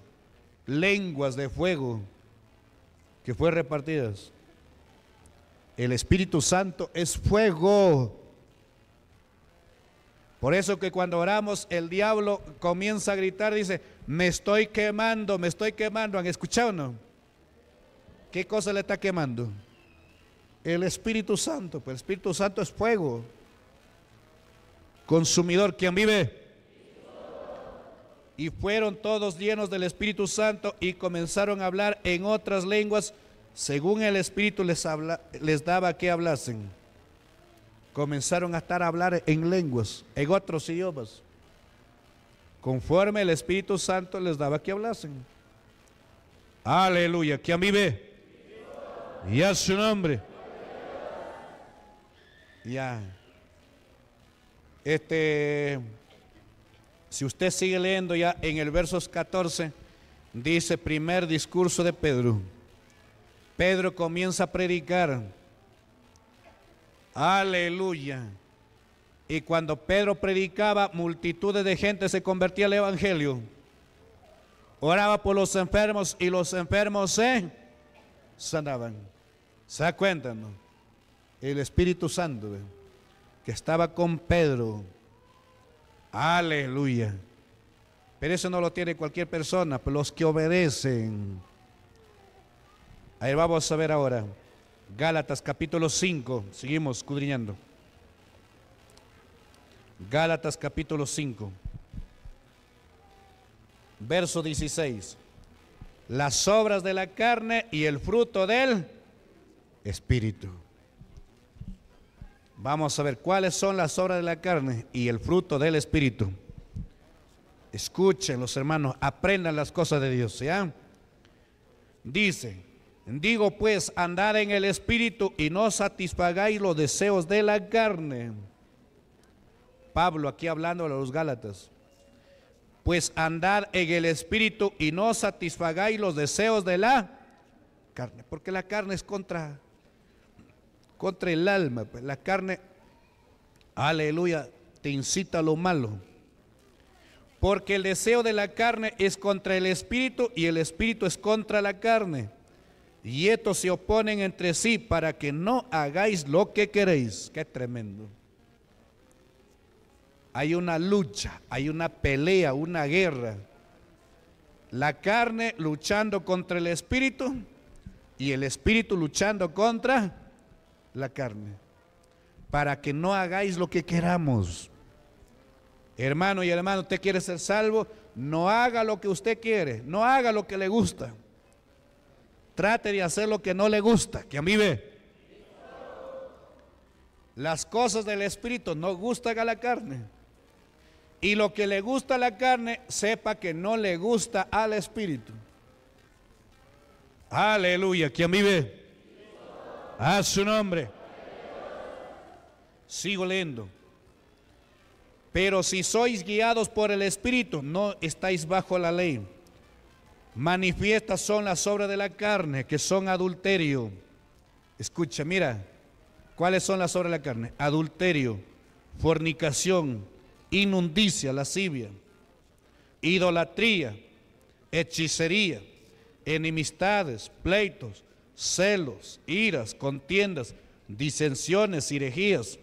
lenguas de fuego que fue repartidas. El Espíritu Santo es fuego. Por eso que cuando oramos, el diablo comienza a gritar, dice, me estoy quemando, me estoy quemando. ¿Han escuchado no? ¿Qué cosa le está quemando? el Espíritu Santo, pues el Espíritu Santo es fuego, consumidor, quien vive. Y fueron todos llenos del Espíritu Santo y comenzaron a hablar en otras lenguas según el Espíritu les, habla, les daba que hablasen. Comenzaron a estar a hablar en lenguas, en otros idiomas, conforme el Espíritu Santo les daba que hablasen. Aleluya, quien vive. Y a su nombre. Ya. Este, si usted sigue leyendo ya en el verso 14, dice primer discurso de Pedro. Pedro comienza a predicar. Aleluya. Y cuando Pedro predicaba, multitudes de gente se convertía al Evangelio. Oraba por los enfermos y los enfermos se sanaban. ¿Se acuerdan el Espíritu Santo que estaba con Pedro. Aleluya. Pero eso no lo tiene cualquier persona, pero los que obedecen. ahí vamos a ver ahora. Gálatas capítulo 5. Seguimos escudriñando Gálatas capítulo 5. Verso 16. Las obras de la carne y el fruto del Espíritu. Vamos a ver cuáles son las obras de la carne y el fruto del Espíritu. Escuchen los hermanos, aprendan las cosas de Dios. ¿ya? Dice, digo pues, andad en el Espíritu y no satisfagáis los deseos de la carne. Pablo aquí hablando a los Gálatas. Pues andad en el Espíritu y no satisfagáis los deseos de la carne, porque la carne es contra contra el alma. Pues, la carne, aleluya, te incita a lo malo. Porque el deseo de la carne es contra el espíritu y el espíritu es contra la carne. Y estos se oponen entre sí para que no hagáis lo que queréis. Qué tremendo. Hay una lucha, hay una pelea, una guerra. La carne luchando contra el espíritu y el espíritu luchando contra la carne, para que no hagáis lo que queramos. Hermano y hermano, usted quiere ser salvo, no haga lo que usted quiere, no haga lo que le gusta. Trate de hacer lo que no le gusta, que a mí ve. Las cosas del Espíritu no gustan a la carne. Y lo que le gusta a la carne, sepa que no le gusta al Espíritu. Aleluya, que a mí ve a su nombre. Sigo leyendo. Pero si sois guiados por el Espíritu, no estáis bajo la ley. Manifiestas son las obras de la carne, que son adulterio. Escucha, mira, ¿cuáles son las obras de la carne? Adulterio, fornicación, inundicia, lascivia, idolatría, hechicería, enemistades, pleitos, celos, iras, contiendas, disensiones, herejías,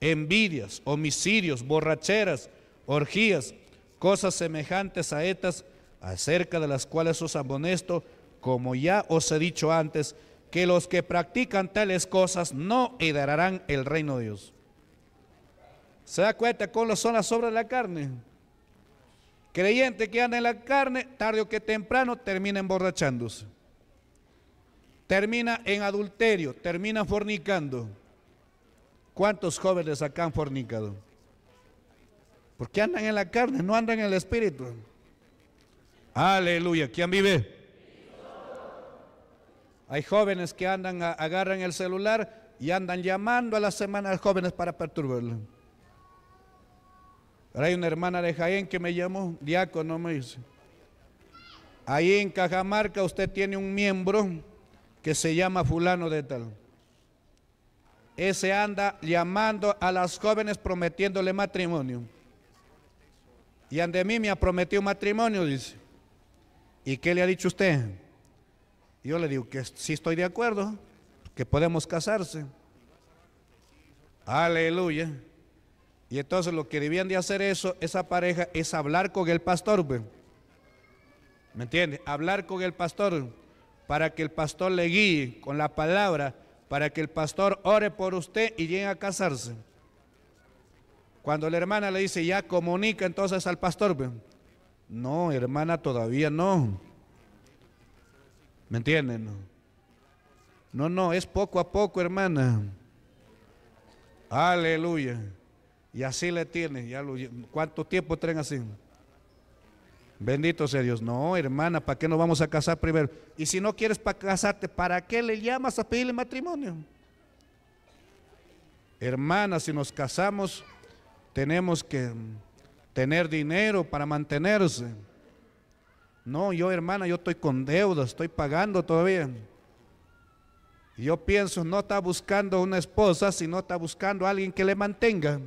envidias, homicidios, borracheras, orgías, cosas semejantes a estas, acerca de las cuales os amonesto, como ya os he dicho antes, que los que practican tales cosas no heredarán el reino de Dios. ¿Se da cuenta cómo son las obras de la carne? Creyente que anda en la carne, tarde o que temprano termina emborrachándose termina en adulterio, termina fornicando. ¿Cuántos jóvenes acá han fornicado? Porque andan en la carne, no andan en el espíritu. Aleluya, ¿quién vive? Hay jóvenes que andan, agarran el celular y andan llamando a las semanas jóvenes para perturbarlo. hay una hermana de Jaén que me llamó, diácono me dice. Ahí en Cajamarca usted tiene un miembro que se llama fulano de tal. Ese anda llamando a las jóvenes prometiéndole matrimonio. Y ande mí me ha prometido matrimonio, dice. ¿Y qué le ha dicho usted? Yo le digo que sí estoy de acuerdo, que podemos casarse. Aleluya. Y entonces lo que debían de hacer eso, esa pareja, es hablar con el pastor. Pues. ¿Me entiende? Hablar con el pastor para que el pastor le guíe con la palabra, para que el pastor ore por usted y llegue a casarse. Cuando la hermana le dice, ya comunica entonces al pastor, no, hermana, todavía no. ¿Me entienden? No, no, es poco a poco, hermana. Aleluya. Y así le tiene. Ya ¿Cuánto tiempo traen así? Bendito sea Dios. No, hermana, ¿para qué nos vamos a casar primero? Y si no quieres para casarte, ¿para qué le llamas a pedirle matrimonio? Hermana, si nos casamos, tenemos que tener dinero para mantenerse. No, yo hermana, yo estoy con deuda, estoy pagando todavía. yo pienso, no está buscando una esposa, sino está buscando a alguien que le mantenga.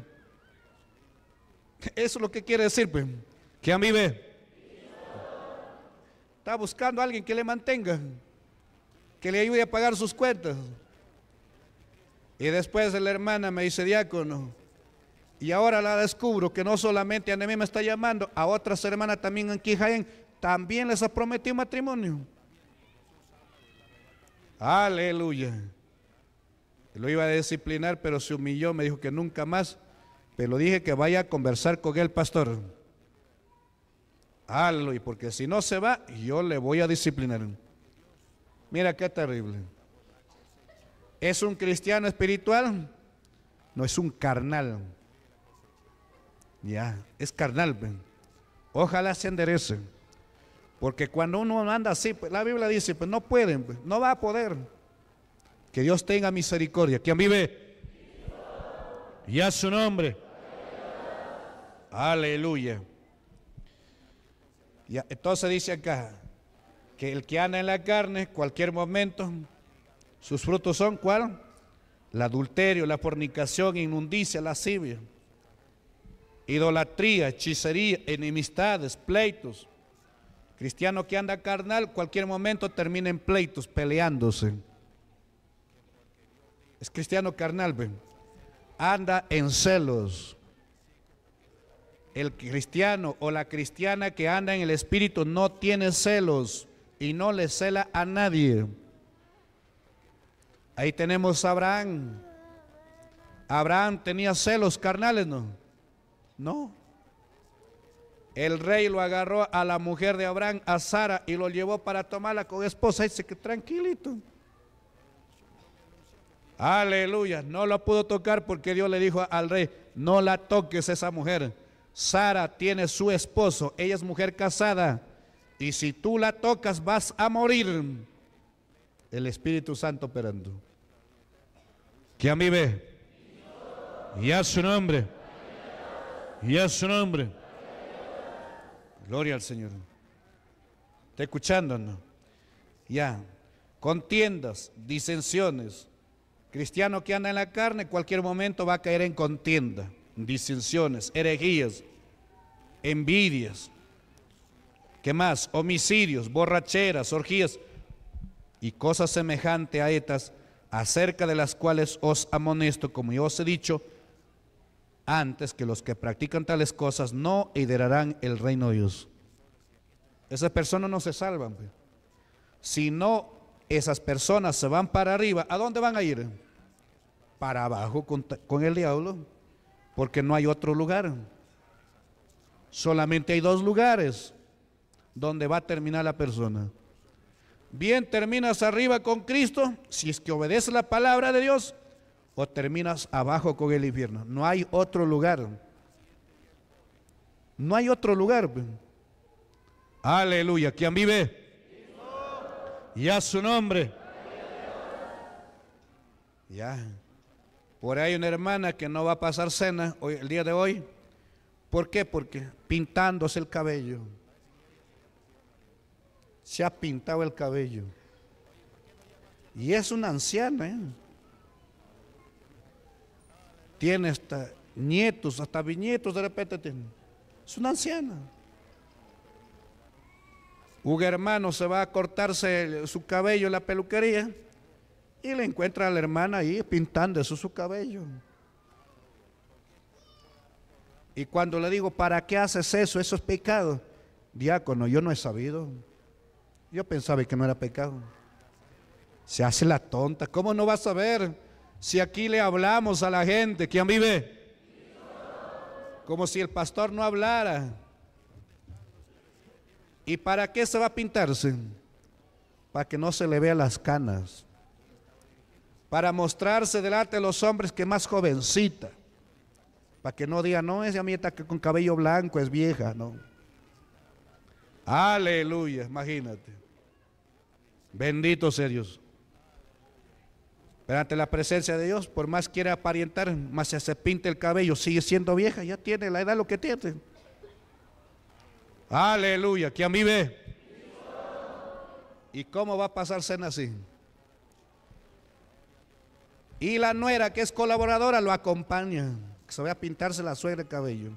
Eso es lo que quiere decir, pues, que a mí ve. Está buscando a alguien que le mantenga, que le ayude a pagar sus cuentas. Y después la hermana me dice, diácono, y ahora la descubro que no solamente a mí me está llamando, a otras hermanas también en Quijaén, también les ha prometido matrimonio. Aleluya. Lo iba a disciplinar, pero se humilló, me dijo que nunca más. Pero dije que vaya a conversar con el pastor. Aleluya, y porque si no se va, yo le voy a disciplinar. Mira qué terrible. ¿Es un cristiano espiritual? No, es un carnal. Ya, es carnal. Ojalá se enderece. Porque cuando uno anda así, pues, la Biblia dice, pues no pueden, pues, no va a poder. Que Dios tenga misericordia. ¿Quién vive? Y a su nombre. Aleluya entonces dice acá que el que anda en la carne, cualquier momento, sus frutos son cuál? El adulterio, la fornicación, inmundicia, lascivia, idolatría, hechicería, enemistades, pleitos. Cristiano que anda carnal, cualquier momento termina en pleitos, peleándose. Es cristiano carnal, ven. Anda en celos el cristiano o la cristiana que anda en el Espíritu no tiene celos y no le cela a nadie. Ahí tenemos a Abraham. Abraham tenía celos carnales, ¿no? No. El rey lo agarró a la mujer de Abraham, a Sara, y lo llevó para tomarla con esposa. Y dice que tranquilito. Aleluya. No la pudo tocar porque Dios le dijo al rey, no la toques esa mujer Sara tiene su esposo, ella es mujer casada, y si tú la tocas vas a morir. El Espíritu Santo operando. mí ve. Y a su nombre. Y a su nombre. Gloria al Señor. ¿Está escuchando? No? Ya. Contiendas, disensiones. Cristiano que anda en la carne, cualquier momento va a caer en contienda distinciones, herejías, envidias, ¿qué más? Homicidios, borracheras, orgías y cosas semejantes a estas, acerca de las cuales os amonesto, como yo os he dicho, antes que los que practican tales cosas no heredarán el reino de Dios. Esas personas no se salvan. Pues. Si no, esas personas se van para arriba. ¿A dónde van a ir? Para abajo con el diablo porque no hay otro lugar. Solamente hay dos lugares donde va a terminar la persona. Bien, terminas arriba con Cristo, si es que obedece la palabra de Dios, o terminas abajo con el infierno. No hay otro lugar. No hay otro lugar. Aleluya. ¿Quién vive? Y a su nombre. Ya. Por ahí hay una hermana que no va a pasar cena hoy, el día de hoy. ¿Por qué? Porque pintándose el cabello. Se ha pintado el cabello. Y es una anciana. ¿eh? Tiene hasta nietos, hasta viñetos de repente Es una anciana. Un hermano se va a cortarse su cabello en la peluquería y le encuentra a la hermana ahí pintando eso su cabello. Y cuando le digo, ¿para qué haces eso? Eso es pecado. Diácono, yo no he sabido. Yo pensaba que no era pecado. Se hace la tonta. ¿Cómo no va a saber si aquí le hablamos a la gente? ¿Quién vive? Como si el pastor no hablara. ¿Y para qué se va a pintarse? Para que no se le vea las canas para mostrarse delante de los hombres que más jovencita. Para que no digan, no, esa mía que con cabello blanco, es vieja, no. Aleluya, imagínate. Bendito sea Dios. Pero ante la presencia de Dios, por más quiera aparentar, más se, se pinta el cabello, sigue siendo vieja, ya tiene la edad lo que tiene. Aleluya, a mí ve ¿Y cómo va a pasar cena así? Y la nuera, que es colaboradora, lo acompaña. se va a pintarse la suegra de cabello.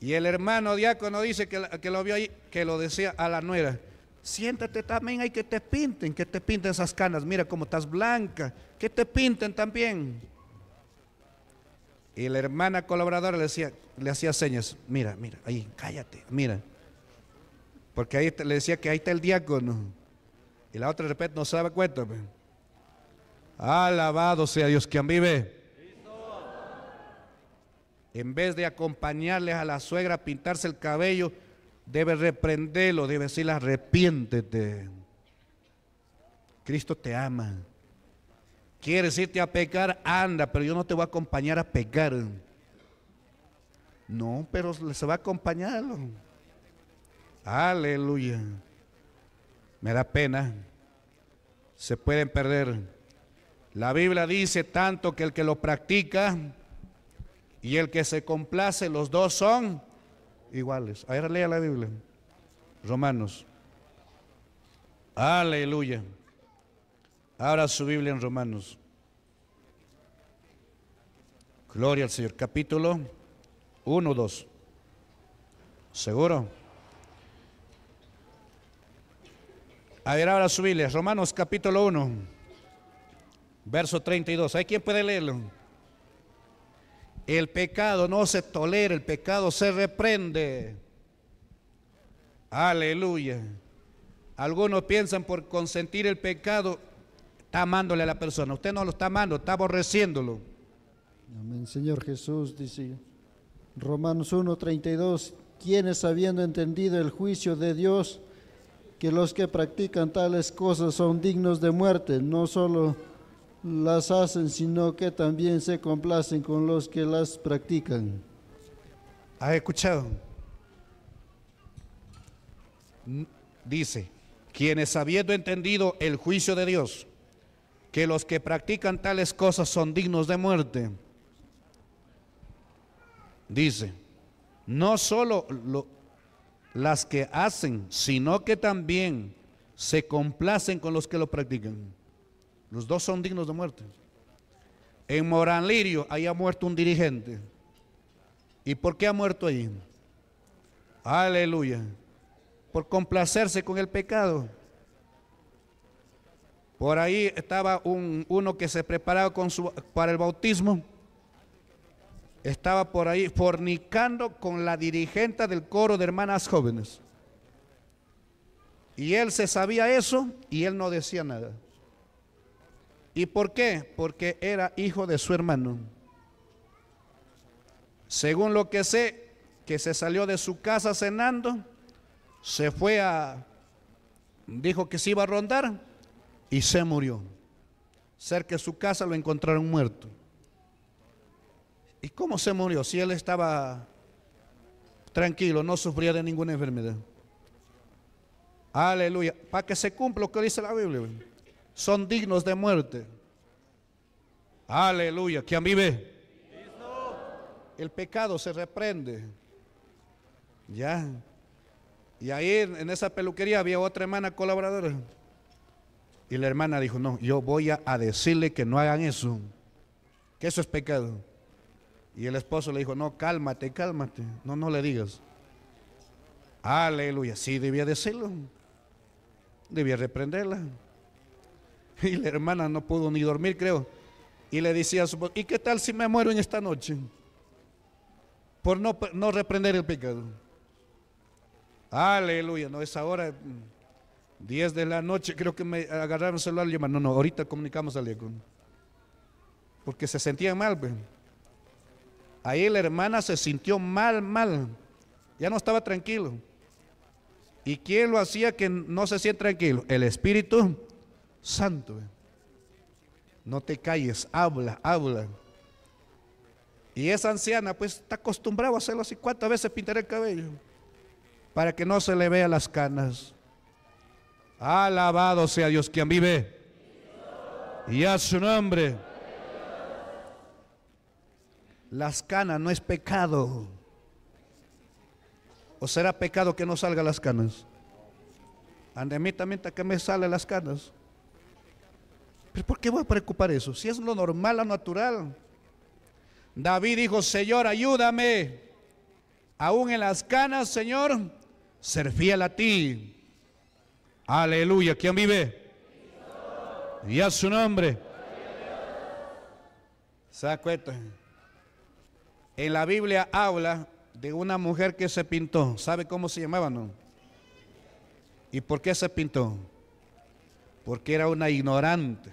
Y el hermano diácono dice que, lo vio ahí, que lo decía a la nuera. Siéntate también, ahí que te pinten, que te pinten esas canas. Mira cómo estás blanca, que te pinten también. Y la hermana colaboradora le, decía, hacía señas. Mira, mira, ahí, cállate, mira. Porque ahí le decía que ahí está el diácono. Y la otra de repente no se daba cuenta. Pues. Alabado sea Dios quien vive. En vez de acompañarles a la suegra a pintarse el cabello, debe reprenderlo, debe decirle arrepiéntete. Cristo te ama. Quieres irte a pecar, anda, pero yo no te voy a acompañar a pecar. No, pero se va a acompañarlo. Aleluya. Me da pena. Se pueden perder la Biblia dice tanto que el que lo practica y el que se complace, los dos son iguales. A ver, lea la Biblia. Romanos. Aleluya. Ahora su Biblia en Romanos. Gloria al Señor. Capítulo 1, 2. ¿Seguro? A ver, ahora su Biblia. Romanos capítulo 1 verso 32. ¿Hay quien puede leerlo? El pecado no se tolera, el pecado se reprende. Aleluya. Algunos piensan por consentir el pecado, está amándole a la persona. Usted no lo está amando, está aborreciéndolo. Amén, Señor Jesús, dice Romanos 1:32, quienes habiendo entendido el juicio de Dios, que los que practican tales cosas son dignos de muerte, no solo las hacen, sino que también se complacen con los que las practican. ¿Ha escuchado? Dice, quienes habiendo entendido el juicio de Dios, que los que practican tales cosas son dignos de muerte, dice, no solo las que hacen, sino que también se complacen con los que lo practican. Los dos son dignos de muerte. En Morán Lirio, ahí ha muerto un dirigente. ¿Y por qué ha muerto ahí? Aleluya. Por complacerse con el pecado. Por ahí estaba un, uno que se preparaba para el bautismo. Estaba por ahí fornicando con la dirigente del coro de hermanas jóvenes. Y él se sabía eso y él no decía nada. ¿Y por qué? Porque era hijo de su hermano. Según lo que sé, que se salió de su casa cenando, se fue a, dijo que se iba a rondar y se murió. Cerca de su casa lo encontraron muerto. ¿Y cómo se murió? Si él estaba tranquilo, no sufría de ninguna enfermedad. Aleluya. Para que se cumpla lo que dice la Biblia son dignos de muerte. Aleluya. ¿Quién vive? El pecado se reprende. Ya. Y ahí en esa peluquería había otra hermana colaboradora. Y la hermana dijo, no, yo voy a, decirle que no hagan eso, que eso es pecado. Y el esposo le dijo, no, cálmate, cálmate, no, no le digas. Aleluya, sí debía decirlo, debía reprenderla. Y la hermana no pudo ni dormir, creo. Y le decía a su ¿y qué tal si me muero en esta noche? Por no, no reprender el pecado. Aleluya, no es ahora 10 mm, de la noche, creo que me agarraron el celular y no, no, ahorita comunicamos al eco. Porque se sentía mal, pues. Ahí la hermana se sintió mal, mal. Ya no estaba tranquilo. ¿Y quién lo hacía que no se sienta tranquilo? El Espíritu Santo. No te calles, habla, habla. Y esa anciana pues está acostumbrada a hacerlo así. ¿Cuántas veces pintaré el cabello? Para que no se le vea las canas. Alabado sea Dios quien vive. Y a su nombre. Las canas no es pecado. ¿O será pecado que no salga las canas? Ande a también que me salen las canas. ¿Pero por qué voy a preocupar eso? Si es lo normal, lo natural. David dijo, Señor, ayúdame. Aún en las canas, Señor, ser fiel a ti. Aleluya. ¿Quién vive? Y a su nombre. ¿Se da En la Biblia habla de una mujer que se pintó. ¿Sabe cómo se llamaba? No? ¿Y por qué se pintó? Porque era una ignorante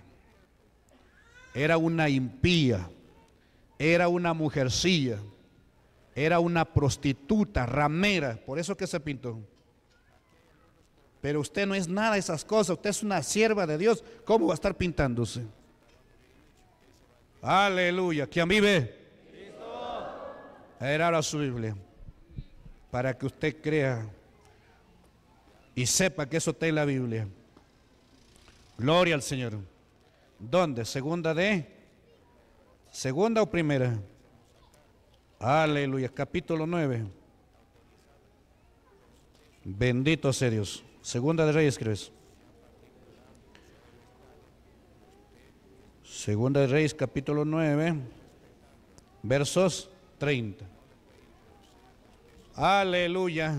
era una impía, era una mujercilla, era una prostituta, ramera, por eso que se pintó. Pero usted no es nada de esas cosas, usted es una sierva de Dios, ¿cómo va a estar pintándose? Aleluya, ¿quién vive? Cristo. Era su Biblia, para que usted crea y sepa que eso está en la Biblia. Gloria al Señor. ¿Dónde? ¿Segunda de? ¿Segunda o primera? Aleluya, capítulo 9. Bendito sea Dios. Segunda de Reyes, ¿crees? Segunda de Reyes, capítulo 9, versos 30. Aleluya.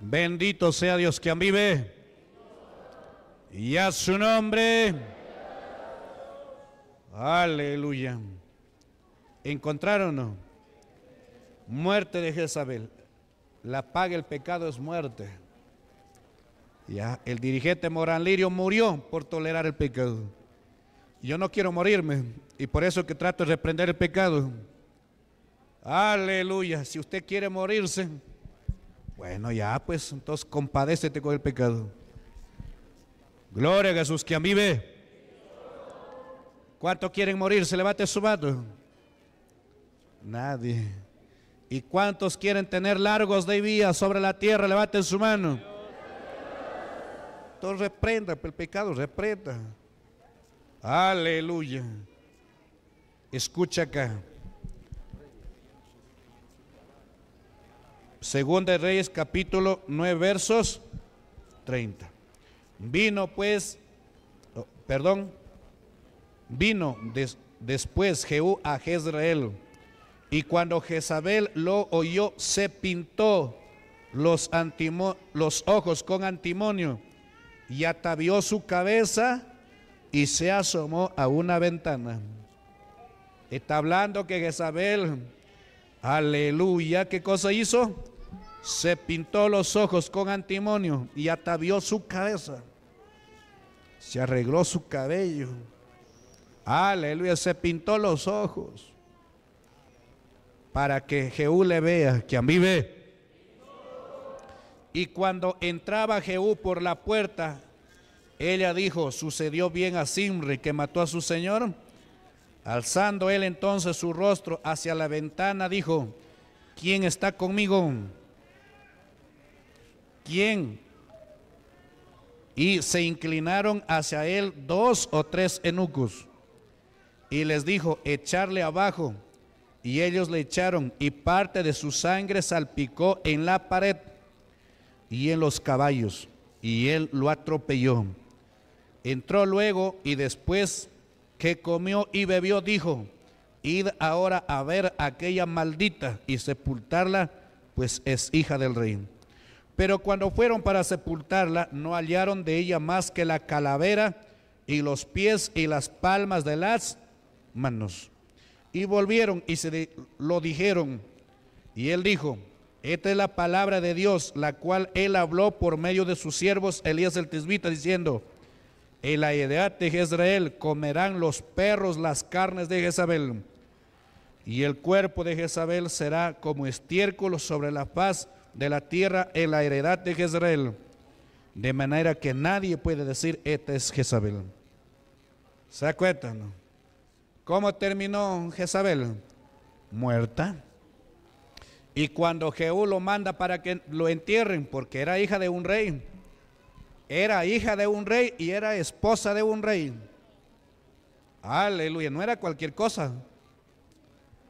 Bendito sea Dios, que vive y a su nombre. Aleluya. ¿Encontraron Muerte de Jezabel. La paga el pecado es muerte. Ya, el dirigente Morán Lirio murió por tolerar el pecado. Yo no quiero morirme y por eso que trato de reprender el pecado. Aleluya. Si usted quiere morirse, bueno, ya pues, entonces compadécete con el pecado. Gloria a Jesús, quien vive. ¿Cuántos quieren morir? Se levante su mano. Nadie. ¿Y cuántos quieren tener largos de vida sobre la tierra? Levanten su mano. Entonces reprenda el pecado, reprenda. Aleluya. Escucha acá. Segunda de Reyes capítulo 9 versos 30. Vino pues, oh, perdón, vino después Jehú a Jezreel. Y cuando Jezabel lo oyó, se pintó los, los ojos con antimonio y atavió su cabeza y se asomó a una ventana. Está hablando que Jezabel, aleluya, ¿qué cosa hizo? se pintó los ojos con antimonio y atavió su cabeza. Se arregló su cabello. Aleluya, se pintó los ojos para que Jehú le vea que a mí ve. Y cuando entraba Jehú por la puerta, ella dijo, sucedió bien a Simri que mató a su señor. Alzando él entonces su rostro hacia la ventana, dijo, ¿quién está conmigo? quién. Y se inclinaron hacia él dos o tres eunucos. Y les dijo, echarle abajo. Y ellos le echaron y parte de su sangre salpicó en la pared y en los caballos. Y él lo atropelló. Entró luego y después que comió y bebió, dijo, id ahora a ver aquella maldita y sepultarla, pues es hija del rey. Pero cuando fueron para sepultarla, no hallaron de ella más que la calavera y los pies y las palmas de las manos. Y volvieron y se lo dijeron. Y él dijo, esta es la palabra de Dios, la cual él habló por medio de sus siervos Elías el Tisbita, diciendo, en la edad de Jezreel comerán los perros las carnes de Jezabel, y el cuerpo de Jezabel será como estiércol sobre la paz de la tierra en la heredad de Jezreel, de manera que nadie puede decir, esta es Jezabel. ¿Se acuerdan? ¿Cómo terminó Jezabel? Muerta. Y cuando Jehú lo manda para que lo entierren, porque era hija de un rey, era hija de un rey y era esposa de un rey. Aleluya, no era cualquier cosa.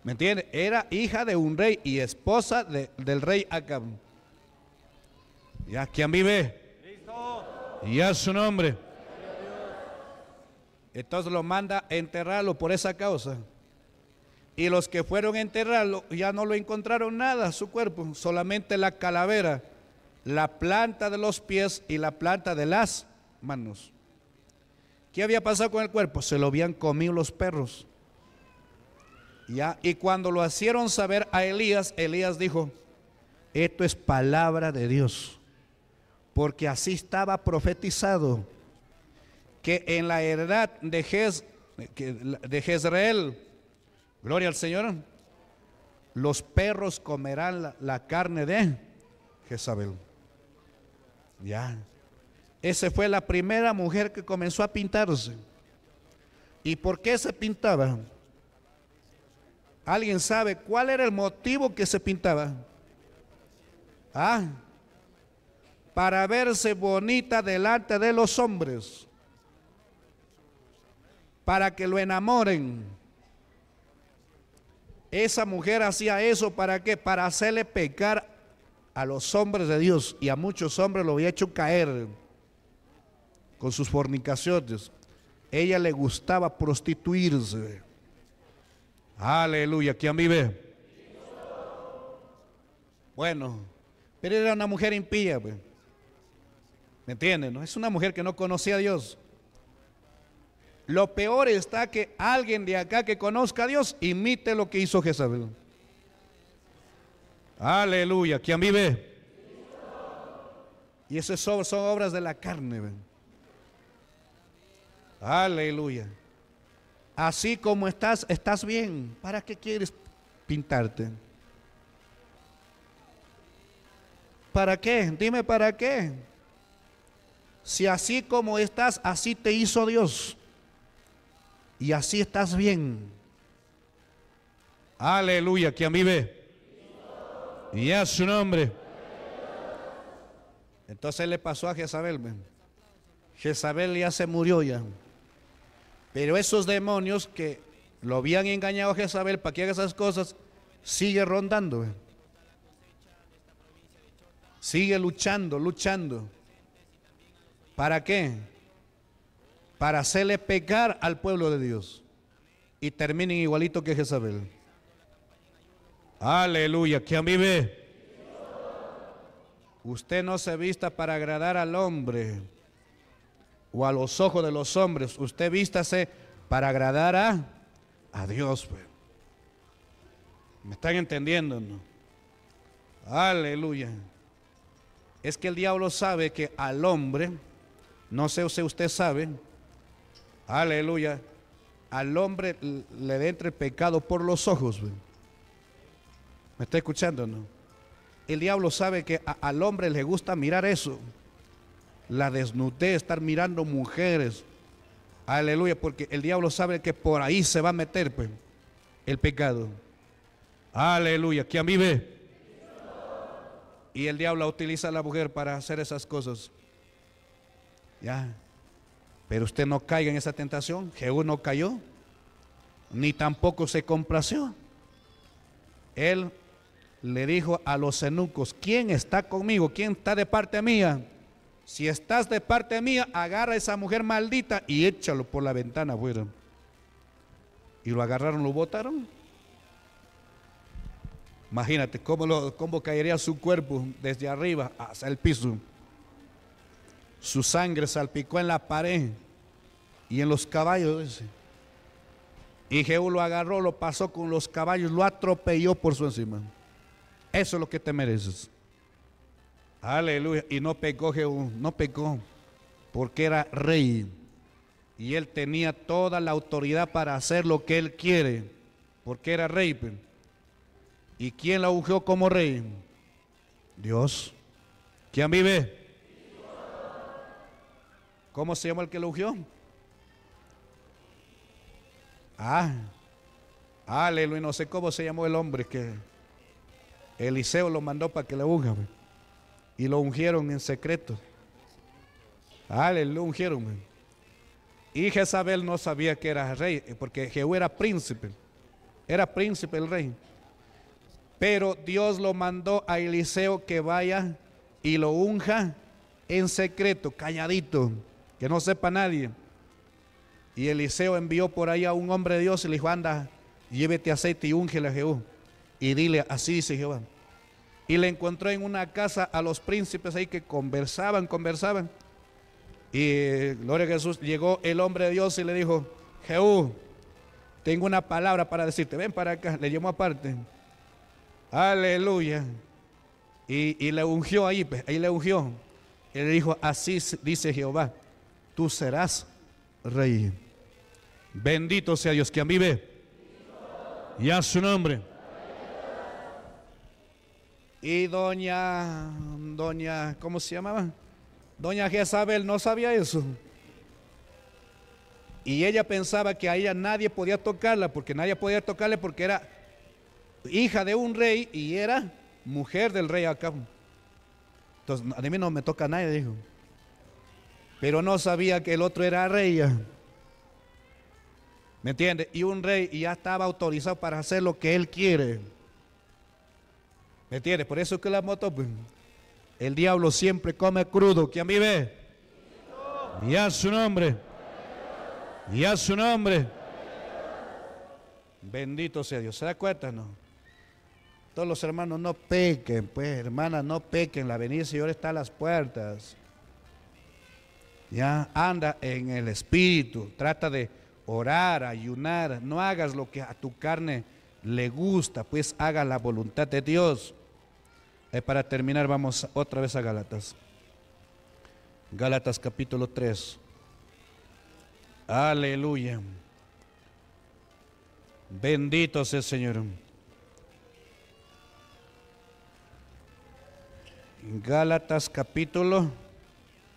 ¿Me entiendes? Era hija de un rey y esposa del rey Acab. ¿Ya quién vive? Y a su nombre. Entonces lo manda a enterrarlo por esa causa. Y los que fueron a enterrarlo ya no lo encontraron nada, su cuerpo, solamente la calavera, la planta de los pies y la planta de las manos. ¿Qué había pasado con el cuerpo? Se lo habían comido los perros. Y cuando lo hicieron saber a Elías, Elías dijo, esto es palabra de Dios, porque así estaba profetizado, que en la heredad de, Jez, de Jezreel, gloria al Señor, los perros comerán la, carne de Jezabel. Ya. Esa fue la primera mujer que comenzó a pintarse. ¿Y por qué se pintaba? ¿Alguien sabe cuál era el motivo que se pintaba? Ah, para verse bonita delante de los hombres, para que lo enamoren. Esa mujer hacía eso para qué? Para hacerle pecar a los hombres de Dios y a muchos hombres lo había hecho caer con sus fornicaciones. Ella le gustaba prostituirse. Aleluya, ¿quién vive? Bueno, pero era una mujer impía, pues. ¿me entienden? No? Es una mujer que no conocía a Dios. Lo peor está que alguien de acá que conozca a Dios imite lo que hizo Jezabel. Aleluya, ¿quién vive? Y esas son, obras de la carne. Pues. Aleluya. Así como estás, estás bien. ¿Para qué quieres pintarte? ¿Para qué? Dime para qué. Si así como estás, así te hizo Dios. Y así estás bien. Aleluya, que a mí ve. Y a su nombre. Entonces le pasó a Jezabel. Jezabel ya se murió ya. Pero esos demonios que lo habían engañado a Jezabel para que haga esas cosas, sigue rondando. Sigue luchando, luchando. ¿Para qué? Para hacerle pecar al pueblo de Dios. Y terminen igualito que Jezabel. Aleluya, mí vive? Usted no se vista para agradar al hombre o a los ojos de los hombres. Usted vístase para agradar a, Dios. Pues. ¿Me están entendiendo? No? Aleluya. Es que el diablo sabe que al hombre, no sé si usted sabe, aleluya, al hombre le entra el pecado por los ojos. Pues. ¿Me está escuchando? No? El diablo sabe que al hombre le gusta mirar eso la desnudez, estar mirando mujeres. Aleluya, porque el diablo sabe que por ahí se va a meter pues, el pecado. Aleluya, a mí ve Y el diablo utiliza a la mujer para hacer esas cosas. Ya. Pero usted no caiga en esa tentación. Jehú no cayó. Ni tampoco se complació. Él le dijo a los enucos, ¿quién está conmigo? ¿Quién está de parte mía? si estás de parte mía, agarra a esa mujer maldita y échalo por la ventana afuera. Y lo agarraron, lo botaron. Imagínate cómo, cómo caería su cuerpo desde arriba hasta el piso. Su sangre salpicó en la pared y en los caballos. Y Jehú lo agarró, lo pasó con los caballos, lo atropelló por su encima. Eso es lo que te mereces. Aleluya. Y no pecó Jehú, no pecó, porque era rey. Y él tenía toda la autoridad para hacer lo que él quiere, porque era rey. ¿Y quién la ungió como rey? Dios. ¿Quién vive? ¿Cómo se llama el que lo ungió? Ah, aleluya. No sé cómo se llamó el hombre que Eliseo lo mandó para que la unja y lo ungieron en secreto. Aleluya, lo ungieron. Y Jezabel no sabía que era rey, eh, porque Jehú era príncipe. Era príncipe el rey. Pero Dios lo mandó a Eliseo que vaya y lo unja en secreto, calladito, que no sepa nadie. Y Eliseo envió por ahí a un hombre de Dios y le dijo, anda, llévete aceite y úngele a Jehú. Y dile, así dice Jehová, y le encontró en una casa a los príncipes ahí que conversaban, conversaban. Y gloria a Jesús, llegó el hombre de Dios y le dijo, Jehú, tengo una palabra para decirte, ven para acá, le llamó aparte. Aleluya. Y, le ungió ahí, pues, ahí le ungió. Y le dijo, así dice Jehová, tú serás rey. Bendito sea Dios, quien vive. Y a su nombre. Y doña, doña, ¿cómo se llamaba? Doña Jezabel no sabía eso. Y ella pensaba que a ella nadie podía tocarla, porque nadie podía tocarle porque era hija de un rey y era mujer del rey acá. Entonces, a mí no me toca nadie, dijo. Pero no sabía que el otro era rey. ¿Me entiende? Y un rey ya estaba autorizado para hacer lo que él quiere. ¿Me entiendes? Por eso que la moto, el diablo siempre come crudo. ¿Quién vive? Y a su nombre. Y a su nombre. Bendito sea Dios. ¿Se da cuenta? No. Todos los hermanos no pequen, pues hermanas, no pequen. La venida del Señor está a las puertas. Ya anda en el espíritu. Trata de orar, ayunar. No hagas lo que a tu carne le gusta, pues haga la voluntad de Dios. Eh, para terminar, vamos otra vez a Gálatas. Gálatas capítulo 3. Aleluya. Bendito sea el Señor. Gálatas capítulo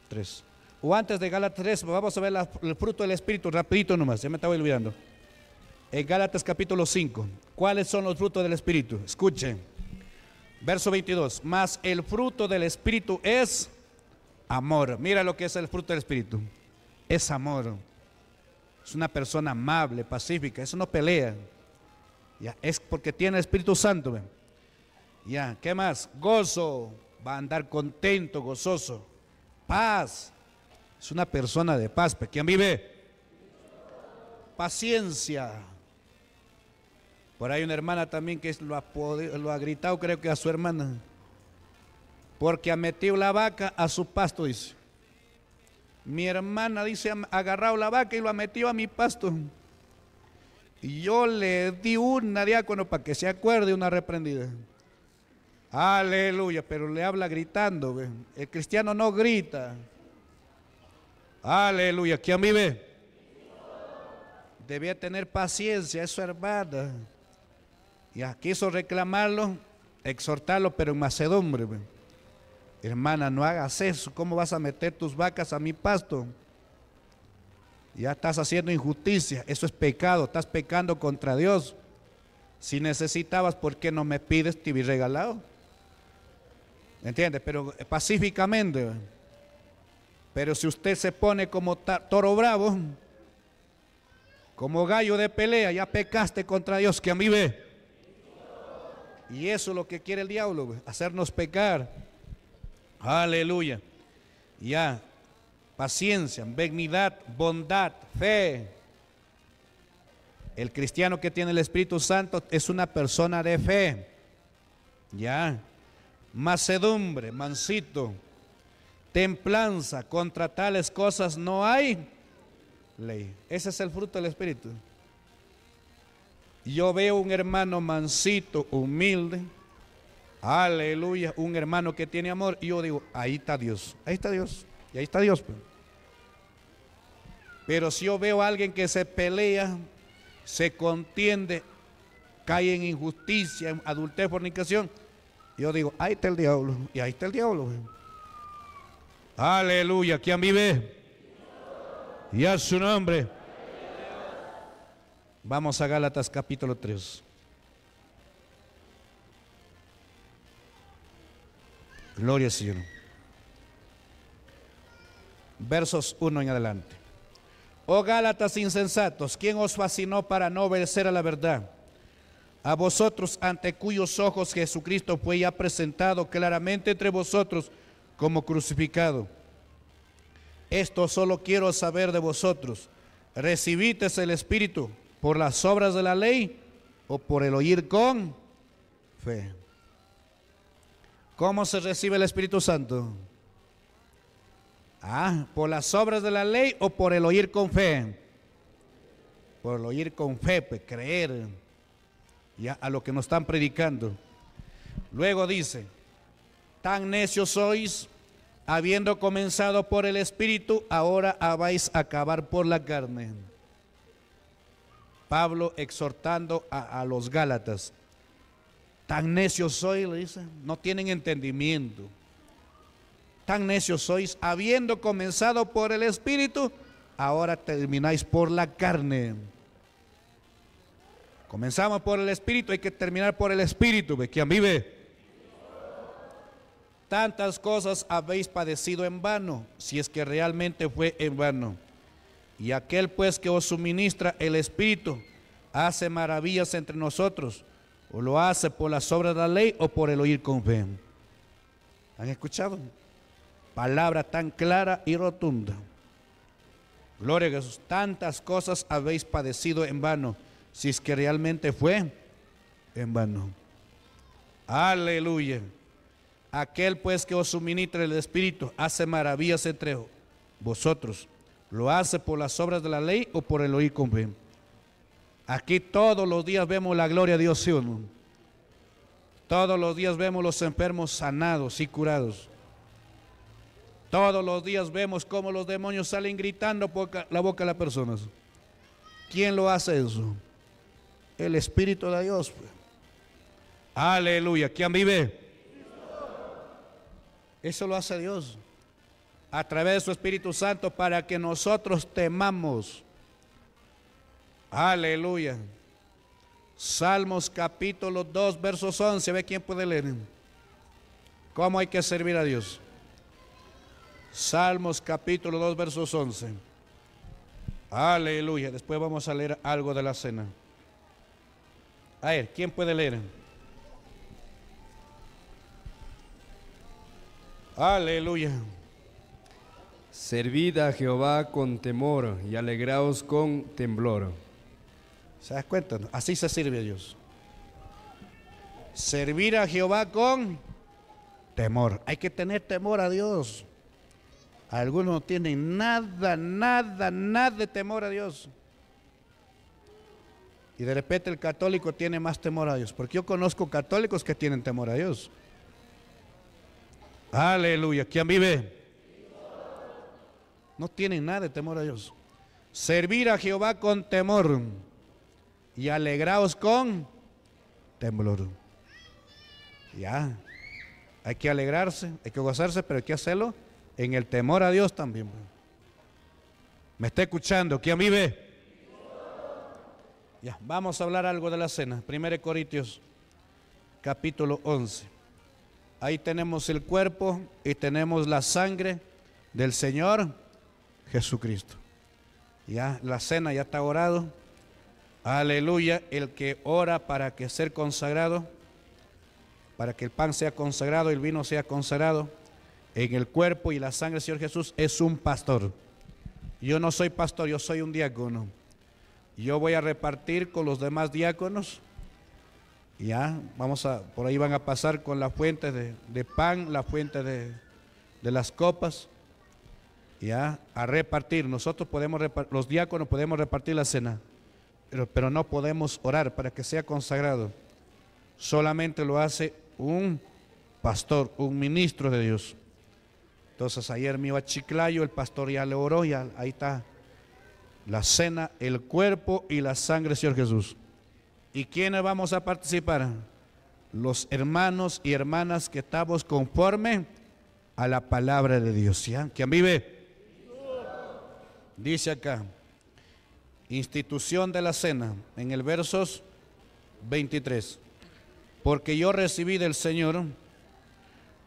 3. O antes de Gálatas 3, vamos a ver el fruto del Espíritu, rapidito nomás, ya me estaba olvidando. En Gálatas capítulo 5, ¿cuáles son los frutos del Espíritu? Escuchen. Verso 22, mas el fruto del Espíritu es amor. Mira lo que es el fruto del Espíritu. Es amor. Es una persona amable, pacífica. Eso no pelea. Ya, es porque tiene el Espíritu Santo. Ya, ¿qué más? Gozo. Va a andar contento, gozoso. Paz. Es una persona de paz. ¿Quién vive? Paciencia. Por ahí una hermana también que lo ha, lo ha gritado, creo que a su hermana. Porque ha metido la vaca a su pasto, dice. Mi hermana dice, ha agarrado la vaca y lo ha metido a mi pasto. Y yo le di una diácono para que se acuerde una reprendida. Aleluya, pero le habla gritando. El cristiano no grita. Aleluya, mí ve? Debía tener paciencia, es hermana. Ya, quiso reclamarlo, exhortarlo, pero en macedumbre. Hermana, no hagas eso. ¿Cómo vas a meter tus vacas a mi pasto? Ya estás haciendo injusticia. Eso es pecado. Estás pecando contra Dios. Si necesitabas, ¿por qué no me pides? Te vi regalado. ¿Entiendes? Pero eh, pacíficamente. Pero si usted se pone como toro bravo, como gallo de pelea, ya pecaste contra Dios, que a mí ve. Y eso es lo que quiere el diablo, hacernos pecar. Aleluya. Ya, paciencia, benignidad, bondad, fe. El cristiano que tiene el Espíritu Santo es una persona de fe. Ya, macedumbre, mansito, templanza, contra tales cosas no hay ley. Ese es el fruto del Espíritu. Yo veo un hermano mansito, humilde. Aleluya, un hermano que tiene amor. Y yo digo, ahí está Dios, ahí está Dios, y ahí está Dios. Pues. Pero si yo veo a alguien que se pelea, se contiende, cae en injusticia, en adulterio, fornicación, yo digo, ahí está el diablo, y ahí está el diablo. Pues. Aleluya, ¿quién vive? Y a su nombre. Vamos a Gálatas capítulo 3. Gloria al Señor. Versos 1 en adelante. Oh Gálatas insensatos, ¿quién os fascinó para no obedecer a la verdad? A vosotros ante cuyos ojos Jesucristo fue ya presentado claramente entre vosotros como crucificado. Esto solo quiero saber de vosotros. Recibites el Espíritu por las obras de la ley o por el oír con fe. ¿Cómo se recibe el Espíritu Santo? Ah, por las obras de la ley o por el oír con fe. Por el oír con fe, pues, creer ya, a lo que nos están predicando. Luego dice, tan necios sois, habiendo comenzado por el Espíritu, ahora habéis acabar por la carne. Pablo exhortando a, los Gálatas. Tan necios sois, le dice, no tienen entendimiento. Tan necios sois, habiendo comenzado por el Espíritu, ahora termináis por la carne. Comenzamos por el Espíritu, hay que terminar por el Espíritu, ¿ve? vive. Tantas cosas habéis padecido en vano, si es que realmente fue en vano. Y aquel pues que os suministra el Espíritu hace maravillas entre nosotros, o lo hace por las obras de la ley o por el oír con fe. ¿Han escuchado? Palabra tan clara y rotunda. Gloria a Jesús. Tantas cosas habéis padecido en vano, si es que realmente fue en vano. Aleluya. Aquel pues que os suministra el Espíritu hace maravillas entre vosotros ¿Lo hace por las obras de la ley o por el oír fe? Aquí todos los días vemos la gloria de Dios, Todos los días vemos los enfermos sanados y curados. Todos los días vemos cómo los demonios salen gritando por la boca de las personas. ¿Quién lo hace eso? El Espíritu de Dios. Pues. Aleluya. ¿Quién vive? Eso lo hace Dios a través de su Espíritu Santo para que nosotros temamos. Aleluya. Salmos capítulo 2, versos 11. Ve quién puede leer. ¿Cómo hay que servir a Dios? Salmos capítulo 2, versos 11. Aleluya. Después vamos a leer algo de la cena. A ver, ¿quién puede leer? Aleluya. Servid a Jehová con temor y alegraos con temblor. ¿Se das cuenta? Así se sirve a Dios. Servir a Jehová con temor. Hay que tener temor a Dios. Algunos no tienen nada, nada, nada de temor a Dios. Y de repente el católico tiene más temor a Dios. Porque yo conozco católicos que tienen temor a Dios. Aleluya. ¿Quién vive? No tienen nada de temor a Dios. Servir a Jehová con temor y alegraos con temblor. Ya, hay que alegrarse, hay que gozarse, pero hay que hacerlo en el temor a Dios también. Pues. ¿Me está escuchando? ¿Quién ve? Ya, vamos a hablar algo de la cena. 1 Corintios, capítulo 11. Ahí tenemos el cuerpo y tenemos la sangre del Señor Jesucristo. Ya la cena ya está orado. Aleluya, el que ora para que ser consagrado, para que el pan sea consagrado, el vino sea consagrado, en el cuerpo y la sangre Señor Jesús es un pastor. Yo no soy pastor, yo soy un diácono. Yo voy a repartir con los demás diáconos. Ya, vamos a, por ahí van a pasar con la fuente de, pan, la fuente de, de las copas. ¿ya? A repartir. Nosotros podemos, repartir, los diáconos podemos repartir la cena, pero, pero no podemos orar para que sea consagrado. Solamente lo hace un pastor, un ministro de Dios. Entonces ayer me iba Chiclayo, el pastor ya le oró, ahí está la cena, el cuerpo y la sangre, Señor Jesús. ¿Y quiénes vamos a participar? Los hermanos y hermanas que estamos conforme a la palabra de Dios. ¿ya? ¿Quién vive? Dice acá, institución de la cena, en el versos 23. Porque yo recibí del Señor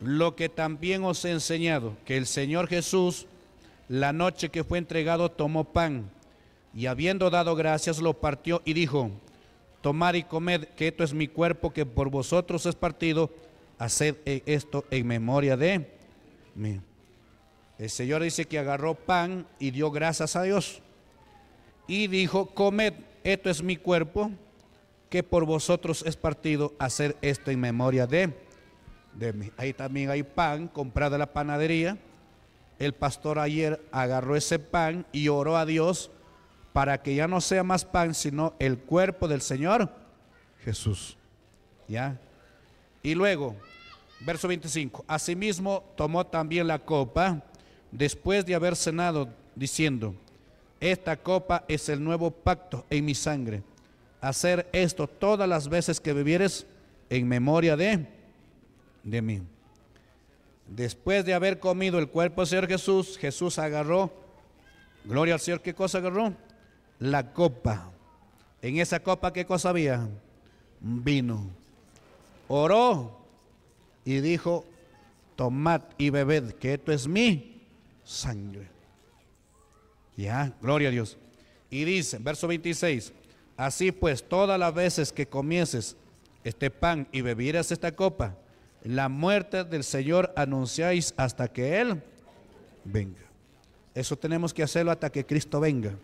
lo que también os he enseñado, que el Señor Jesús, la noche que fue entregado, tomó pan y habiendo dado gracias, lo partió y dijo, tomad y comed, que esto es mi cuerpo que por vosotros es partido, haced e- esto en memoria de mí. El Señor dice que agarró pan y dio gracias a Dios. Y dijo, comed, esto es mi cuerpo, que por vosotros es partido, hacer esto en memoria de, de mí. Ahí también hay pan, comprado en la panadería. El pastor ayer agarró ese pan y oró a Dios para que ya no sea más pan, sino el cuerpo del Señor Jesús. ¿Ya? Y luego, verso 25, asimismo tomó también la copa después de haber cenado, diciendo, esta copa es el nuevo pacto en mi sangre. Hacer esto todas las veces que bebieres en memoria de, de mí. Después de haber comido el cuerpo del Señor Jesús, Jesús agarró, gloria al Señor, ¿qué cosa agarró? La copa. En esa copa, ¿qué cosa había? Vino. Oró y dijo, tomad y bebed, que esto es mí sangre. Ya, gloria a Dios. Y dice, verso 26, así pues todas las veces que comieses este pan y bebieras esta copa, la muerte del Señor anunciáis hasta que Él venga. Eso tenemos que hacerlo hasta que Cristo venga.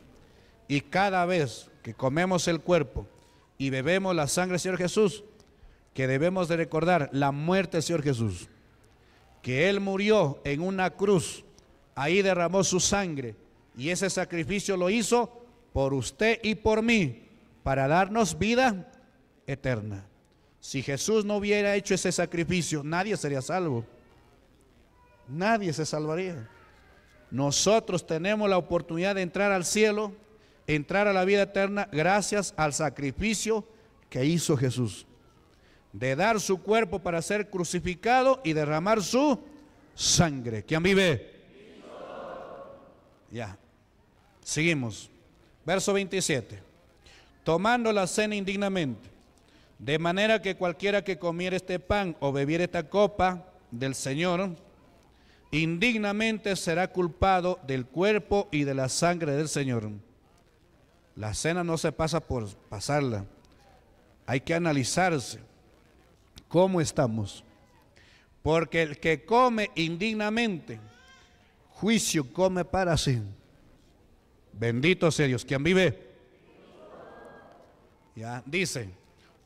Y cada vez que comemos el cuerpo y bebemos la sangre Señor Jesús, que debemos de recordar la muerte del Señor Jesús, que Él murió en una cruz ahí derramó su sangre y ese sacrificio lo hizo por usted y por mí para darnos vida eterna. Si Jesús no hubiera hecho ese sacrificio, nadie sería salvo. Nadie se salvaría. Nosotros tenemos la oportunidad de entrar al cielo, entrar a la vida eterna gracias al sacrificio que hizo Jesús. De dar su cuerpo para ser crucificado y derramar su sangre. ¿Quién vive? Ya. Seguimos. Verso 27. Tomando la cena indignamente, de manera que cualquiera que comiera este pan o bebiera esta copa del Señor, indignamente será culpado del cuerpo y de la sangre del Señor. La cena no se pasa por pasarla. Hay que analizarse cómo estamos. Porque el que come indignamente, juicio come para sí. Bendito sea Dios. ¿Quién vive? Ya, dice,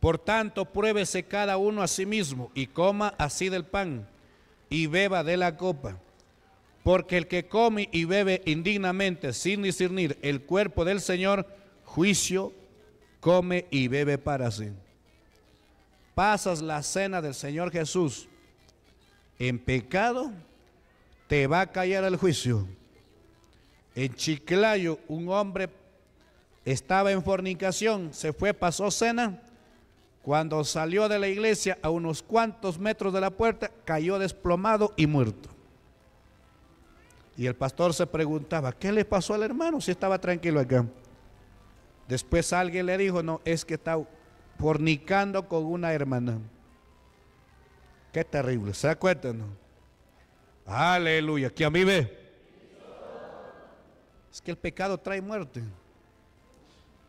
por tanto, pruébese cada uno a sí mismo y coma así del pan y beba de la copa. Porque el que come y bebe indignamente, sin discernir el cuerpo del Señor, juicio come y bebe para sí. Pasas la cena del Señor Jesús en pecado te va a callar el juicio. En Chiclayo un hombre estaba en fornicación, se fue, pasó cena. Cuando salió de la iglesia a unos cuantos metros de la puerta, cayó desplomado y muerto. Y el pastor se preguntaba, ¿qué le pasó al hermano si estaba tranquilo acá? Después alguien le dijo, no, es que está fornicando con una hermana. Qué terrible, ¿se acuerdan? Aleluya. a que mí ve Es que el pecado trae muerte.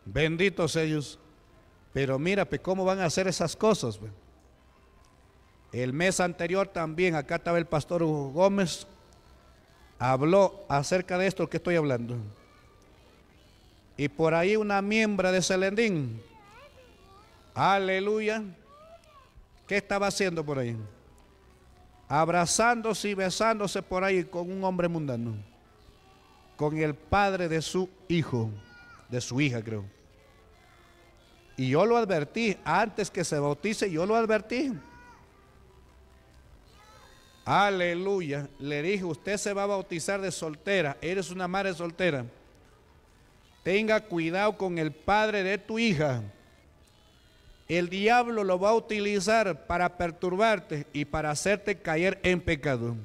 Benditos ellos. Pero mira, ¿cómo van a hacer esas cosas? El mes anterior también, acá estaba el pastor Hugo Gómez, habló acerca de esto que estoy hablando. Y por ahí una miembro de Selendín, aleluya, ¿qué estaba haciendo por ahí? abrazándose y besándose por ahí con un hombre mundano, con el padre de su hijo, de su hija creo. Y yo lo advertí, antes que se bautice, yo lo advertí. Aleluya. Le dije, usted se va a bautizar de soltera. Eres una madre soltera. Tenga cuidado con el padre de tu hija el diablo lo va a utilizar para perturbarte y para hacerte caer en pecado.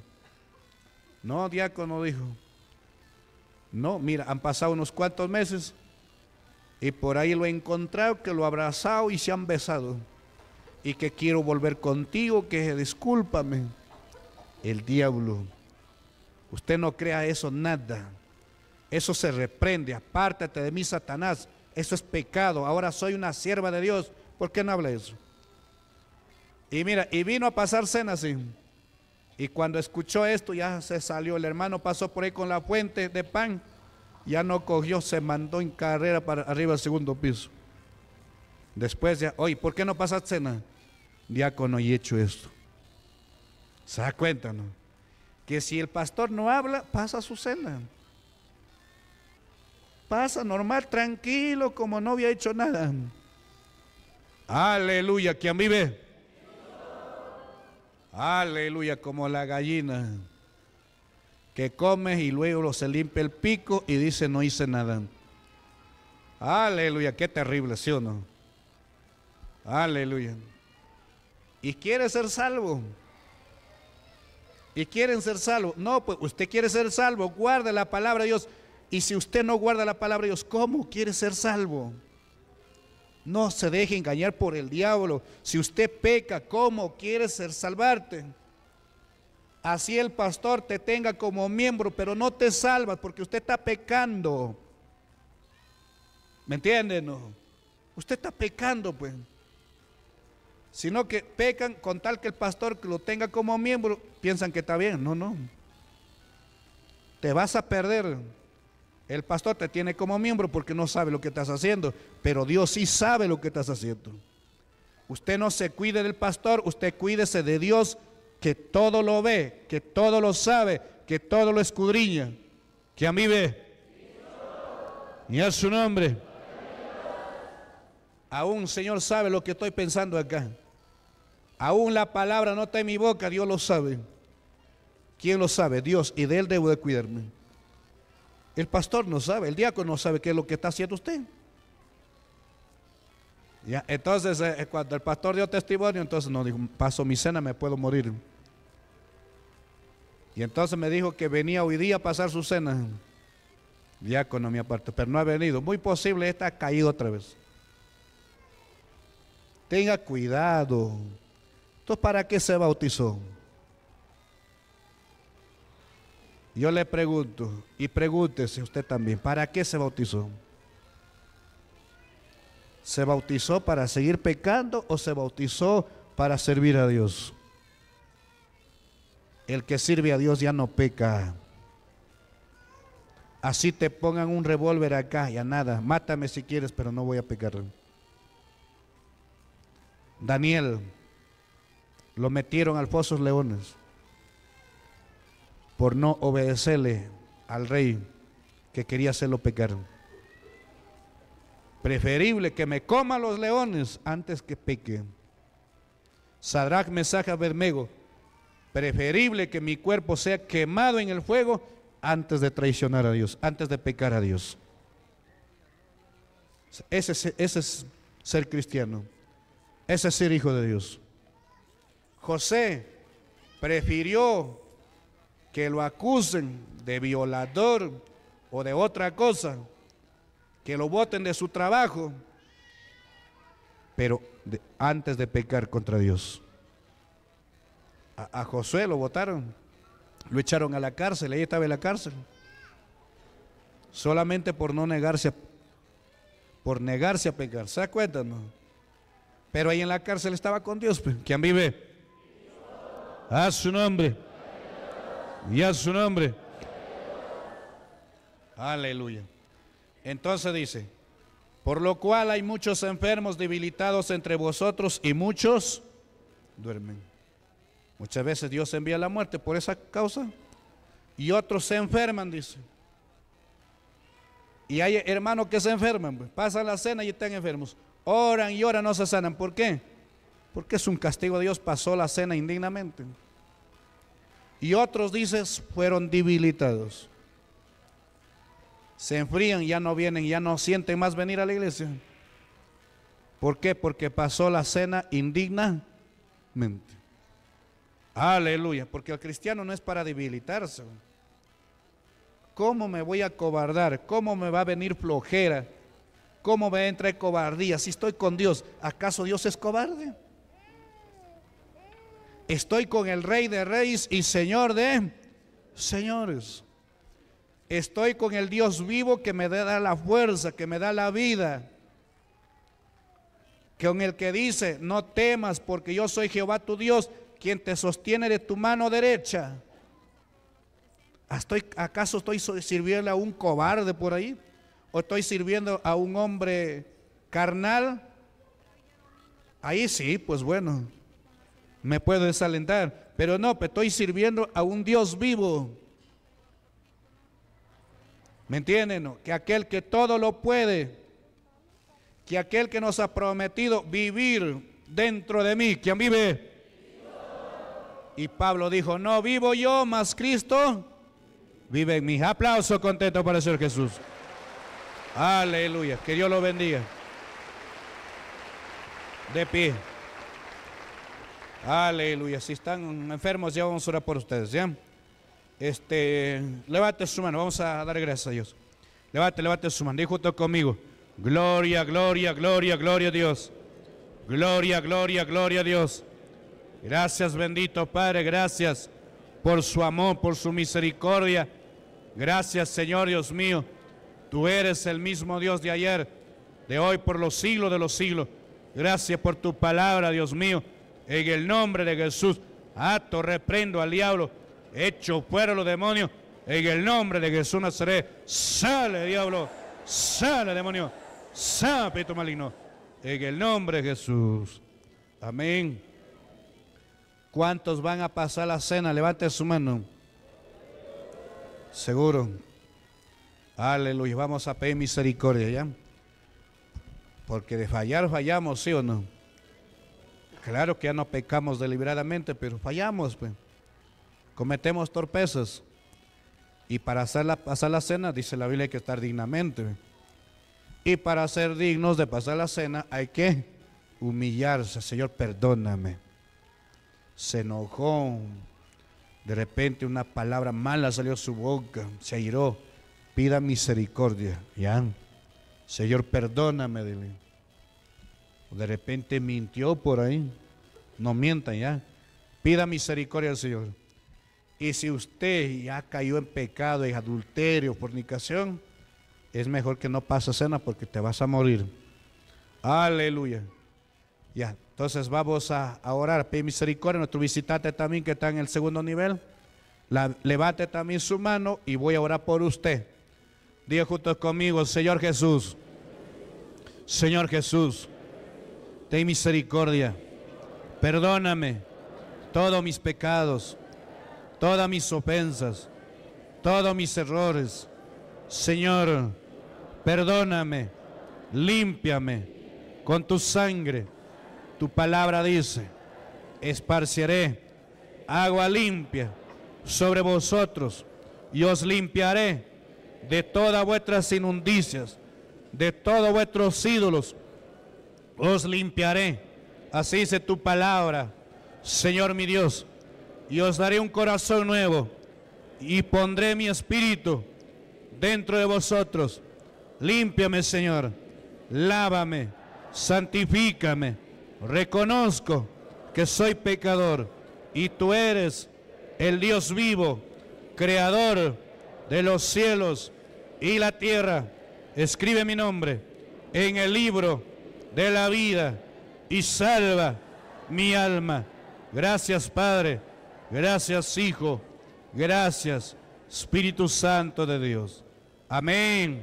No, diácono dijo. No, mira, han pasado unos cuantos meses y por ahí lo he encontrado, que lo ha abrazado y se han besado. Y que quiero volver contigo, que discúlpame. El diablo. Usted no crea eso nada. Eso se reprende. Apártate de mí, Satanás. Eso es pecado. Ahora soy una sierva de Dios ¿Por qué no habla eso? Y mira, y vino a pasar cena así. Y cuando escuchó esto, ya se salió. El hermano pasó por ahí con la fuente de pan. Ya no cogió, se mandó en carrera para arriba al segundo piso. Después ya, oye, ¿por qué no pasas cena? Diácono, y hecho esto. ¿Se da cuenta, Que si el pastor no habla, pasa su cena. Pasa normal, tranquilo, como no había hecho nada. Aleluya, ¿quién vive? Aleluya, como la gallina que come y luego se limpia el pico y dice no hice nada. Aleluya, qué terrible, ¿sí o no? Aleluya. Y quiere ser salvo. Y quieren ser salvo. No, pues usted quiere ser salvo, guarda la palabra de Dios. Y si usted no guarda la palabra de Dios, ¿cómo quiere ser salvo? No se deje engañar por el diablo. Si usted peca, ¿cómo quiere ser salvarte? Así el pastor te tenga como miembro, pero no te salvas porque usted está pecando. ¿Me entienden? Usted está pecando, pues. Sino que pecan con tal que el pastor lo tenga como miembro, piensan que está bien. No, no. Te vas a perder. El pastor te tiene como miembro porque no sabe lo que estás haciendo, pero Dios sí sabe lo que estás haciendo. Usted no se cuide del pastor, usted cuídese de Dios que todo lo ve, que todo lo sabe, que todo lo escudriña, que a mí ve. Y a su nombre. Aún Señor sabe lo que estoy pensando acá. Aún la palabra no está en mi boca, Dios lo sabe. ¿Quién lo sabe? Dios. Y de Él debo de cuidarme. El pastor no sabe, el diácono no sabe qué es lo que está haciendo usted. Ya, entonces, eh, cuando el pastor dio testimonio, entonces no dijo, paso mi cena, me puedo morir. Y entonces me dijo que venía hoy día a pasar su cena. Diácono mi aparte, pero no ha venido. Muy posible está caído otra vez. Tenga cuidado. Entonces, ¿para qué se bautizó? Yo le pregunto, y pregúntese usted también, ¿para qué se bautizó? ¿Se bautizó para seguir pecando o se bautizó para servir a Dios? El que sirve a Dios ya no peca. Así te pongan un revólver acá y a nada. Mátame si quieres, pero no voy a pecar. Daniel, lo metieron al foso leones por no obedecerle al rey que quería hacerlo pecar. Preferible que me coma los leones antes que peque. Sadrach, a Bermego. Preferible que mi cuerpo sea quemado en el fuego antes de traicionar a Dios, antes de pecar a Dios. Ese ese es ser cristiano. Ese es ser hijo de Dios. José prefirió que lo acusen de violador o de otra cosa, que lo voten de su trabajo, pero antes de pecar contra Dios. A, josé Josué lo votaron, lo echaron a la cárcel, ahí estaba en la cárcel, solamente por no negarse, por negarse a pecar. ¿Se acuerdan? Pero ahí en la cárcel estaba con Dios, pues, ¿quién vive? A su nombre. Y a su nombre. Aleluya. Entonces dice, por lo cual hay muchos enfermos debilitados entre vosotros y muchos duermen. Muchas veces Dios envía la muerte por esa causa y otros se enferman, dice. Y hay hermanos que se enferman, pues, pasan la cena y están enfermos. Oran y oran, no se sanan. ¿Por qué? Porque es un castigo de Dios, pasó la cena indignamente. Y otros, dices, fueron debilitados. Se enfrían, ya no vienen, ya no sienten más venir a la iglesia. ¿Por qué? Porque pasó la cena indignamente. Aleluya, porque el cristiano no es para debilitarse. ¿Cómo me voy a cobardar? ¿Cómo me va a venir flojera? ¿Cómo me entra cobardía? Si estoy con Dios, ¿acaso Dios es cobarde? Estoy con el Rey de Reyes y Señor de Señores. Estoy con el Dios vivo que me da la fuerza, que me da la vida. Con el que dice, no temas porque yo soy Jehová tu Dios, quien te sostiene de tu mano derecha. Ah, ¿Estoy, ¿Acaso estoy sirviendo a un cobarde por ahí? ¿O estoy sirviendo a un hombre carnal? Ahí sí, pues bueno me puedo desalentar, pero no, estoy sirviendo a un Dios vivo. ¿Me entienden? Que aquel que todo lo puede, que aquel que nos ha prometido vivir dentro de mí, quien vive? Y Pablo dijo, no vivo yo, más Cristo vive en mí. Aplauso contento para el Señor Jesús. Aleluya, que Dios lo bendiga. De pie. Aleluya. Si están enfermos, ya vamos a orar por ustedes, ¿ya? Este, levante su mano, vamos a dar gracias a Dios. Levante, levante su mano, y junto conmigo. Gloria, gloria, gloria, gloria a Dios. Gloria, gloria, gloria a Dios. Gracias, bendito Padre, gracias por su amor, por su misericordia. Gracias, Señor Dios mío. Tú eres el mismo Dios de ayer, de hoy, por los siglos de los siglos. Gracias por tu palabra, Dios mío. En el nombre de Jesús, acto reprendo al diablo, hecho fuera los demonios. En el nombre de Jesús Nazaret, sale diablo, sale demonio, sale peto maligno. En el nombre de Jesús. Amén. ¿Cuántos van a pasar la cena? Levante su mano. Seguro. Aleluya. Vamos a pedir misericordia ya. Porque de fallar fallamos, ¿sí o no? Claro que ya no pecamos deliberadamente, pero fallamos, pues. cometemos torpezas. Y para hacer pasar la cena, dice la Biblia, hay que estar dignamente. Pues. Y para ser dignos de pasar la cena, hay que humillarse. Señor, perdóname. Se enojó. De repente una palabra mala salió de su boca. Se airó. Pida misericordia. Ya. Señor, perdóname, dile. De repente mintió por ahí. No mientan ya. Pida misericordia al Señor. Y si usted ya cayó en pecado, en adulterio, fornicación, es mejor que no pase cena porque te vas a morir. Aleluya. Ya, entonces vamos a, orar. Pide misericordia. Nuestro visitante también que está en el segundo nivel. La, levante también su mano y voy a orar por usted. Diga junto conmigo, Señor Jesús. Señor Jesús ten misericordia, perdóname todos mis pecados, todas mis ofensas, todos mis errores. Señor, perdóname, límpiame con tu sangre. Tu palabra dice, esparciaré agua limpia sobre vosotros y os limpiaré de todas vuestras inundicias, de todos vuestros ídolos os limpiaré. Así dice tu palabra, Señor mi Dios. Y os daré un corazón nuevo y pondré mi espíritu dentro de vosotros. Límpiame, Señor. Lávame, santifícame. Reconozco que soy pecador y tú eres el Dios vivo, creador de los cielos y la tierra. Escribe mi nombre en el libro de la vida y salva mi alma. Gracias Padre, gracias Hijo, gracias Espíritu Santo de Dios. Amén.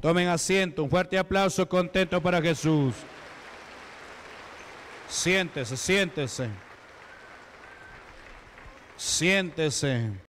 Tomen asiento, un fuerte aplauso contento para Jesús. Siéntese, siéntese. Siéntese.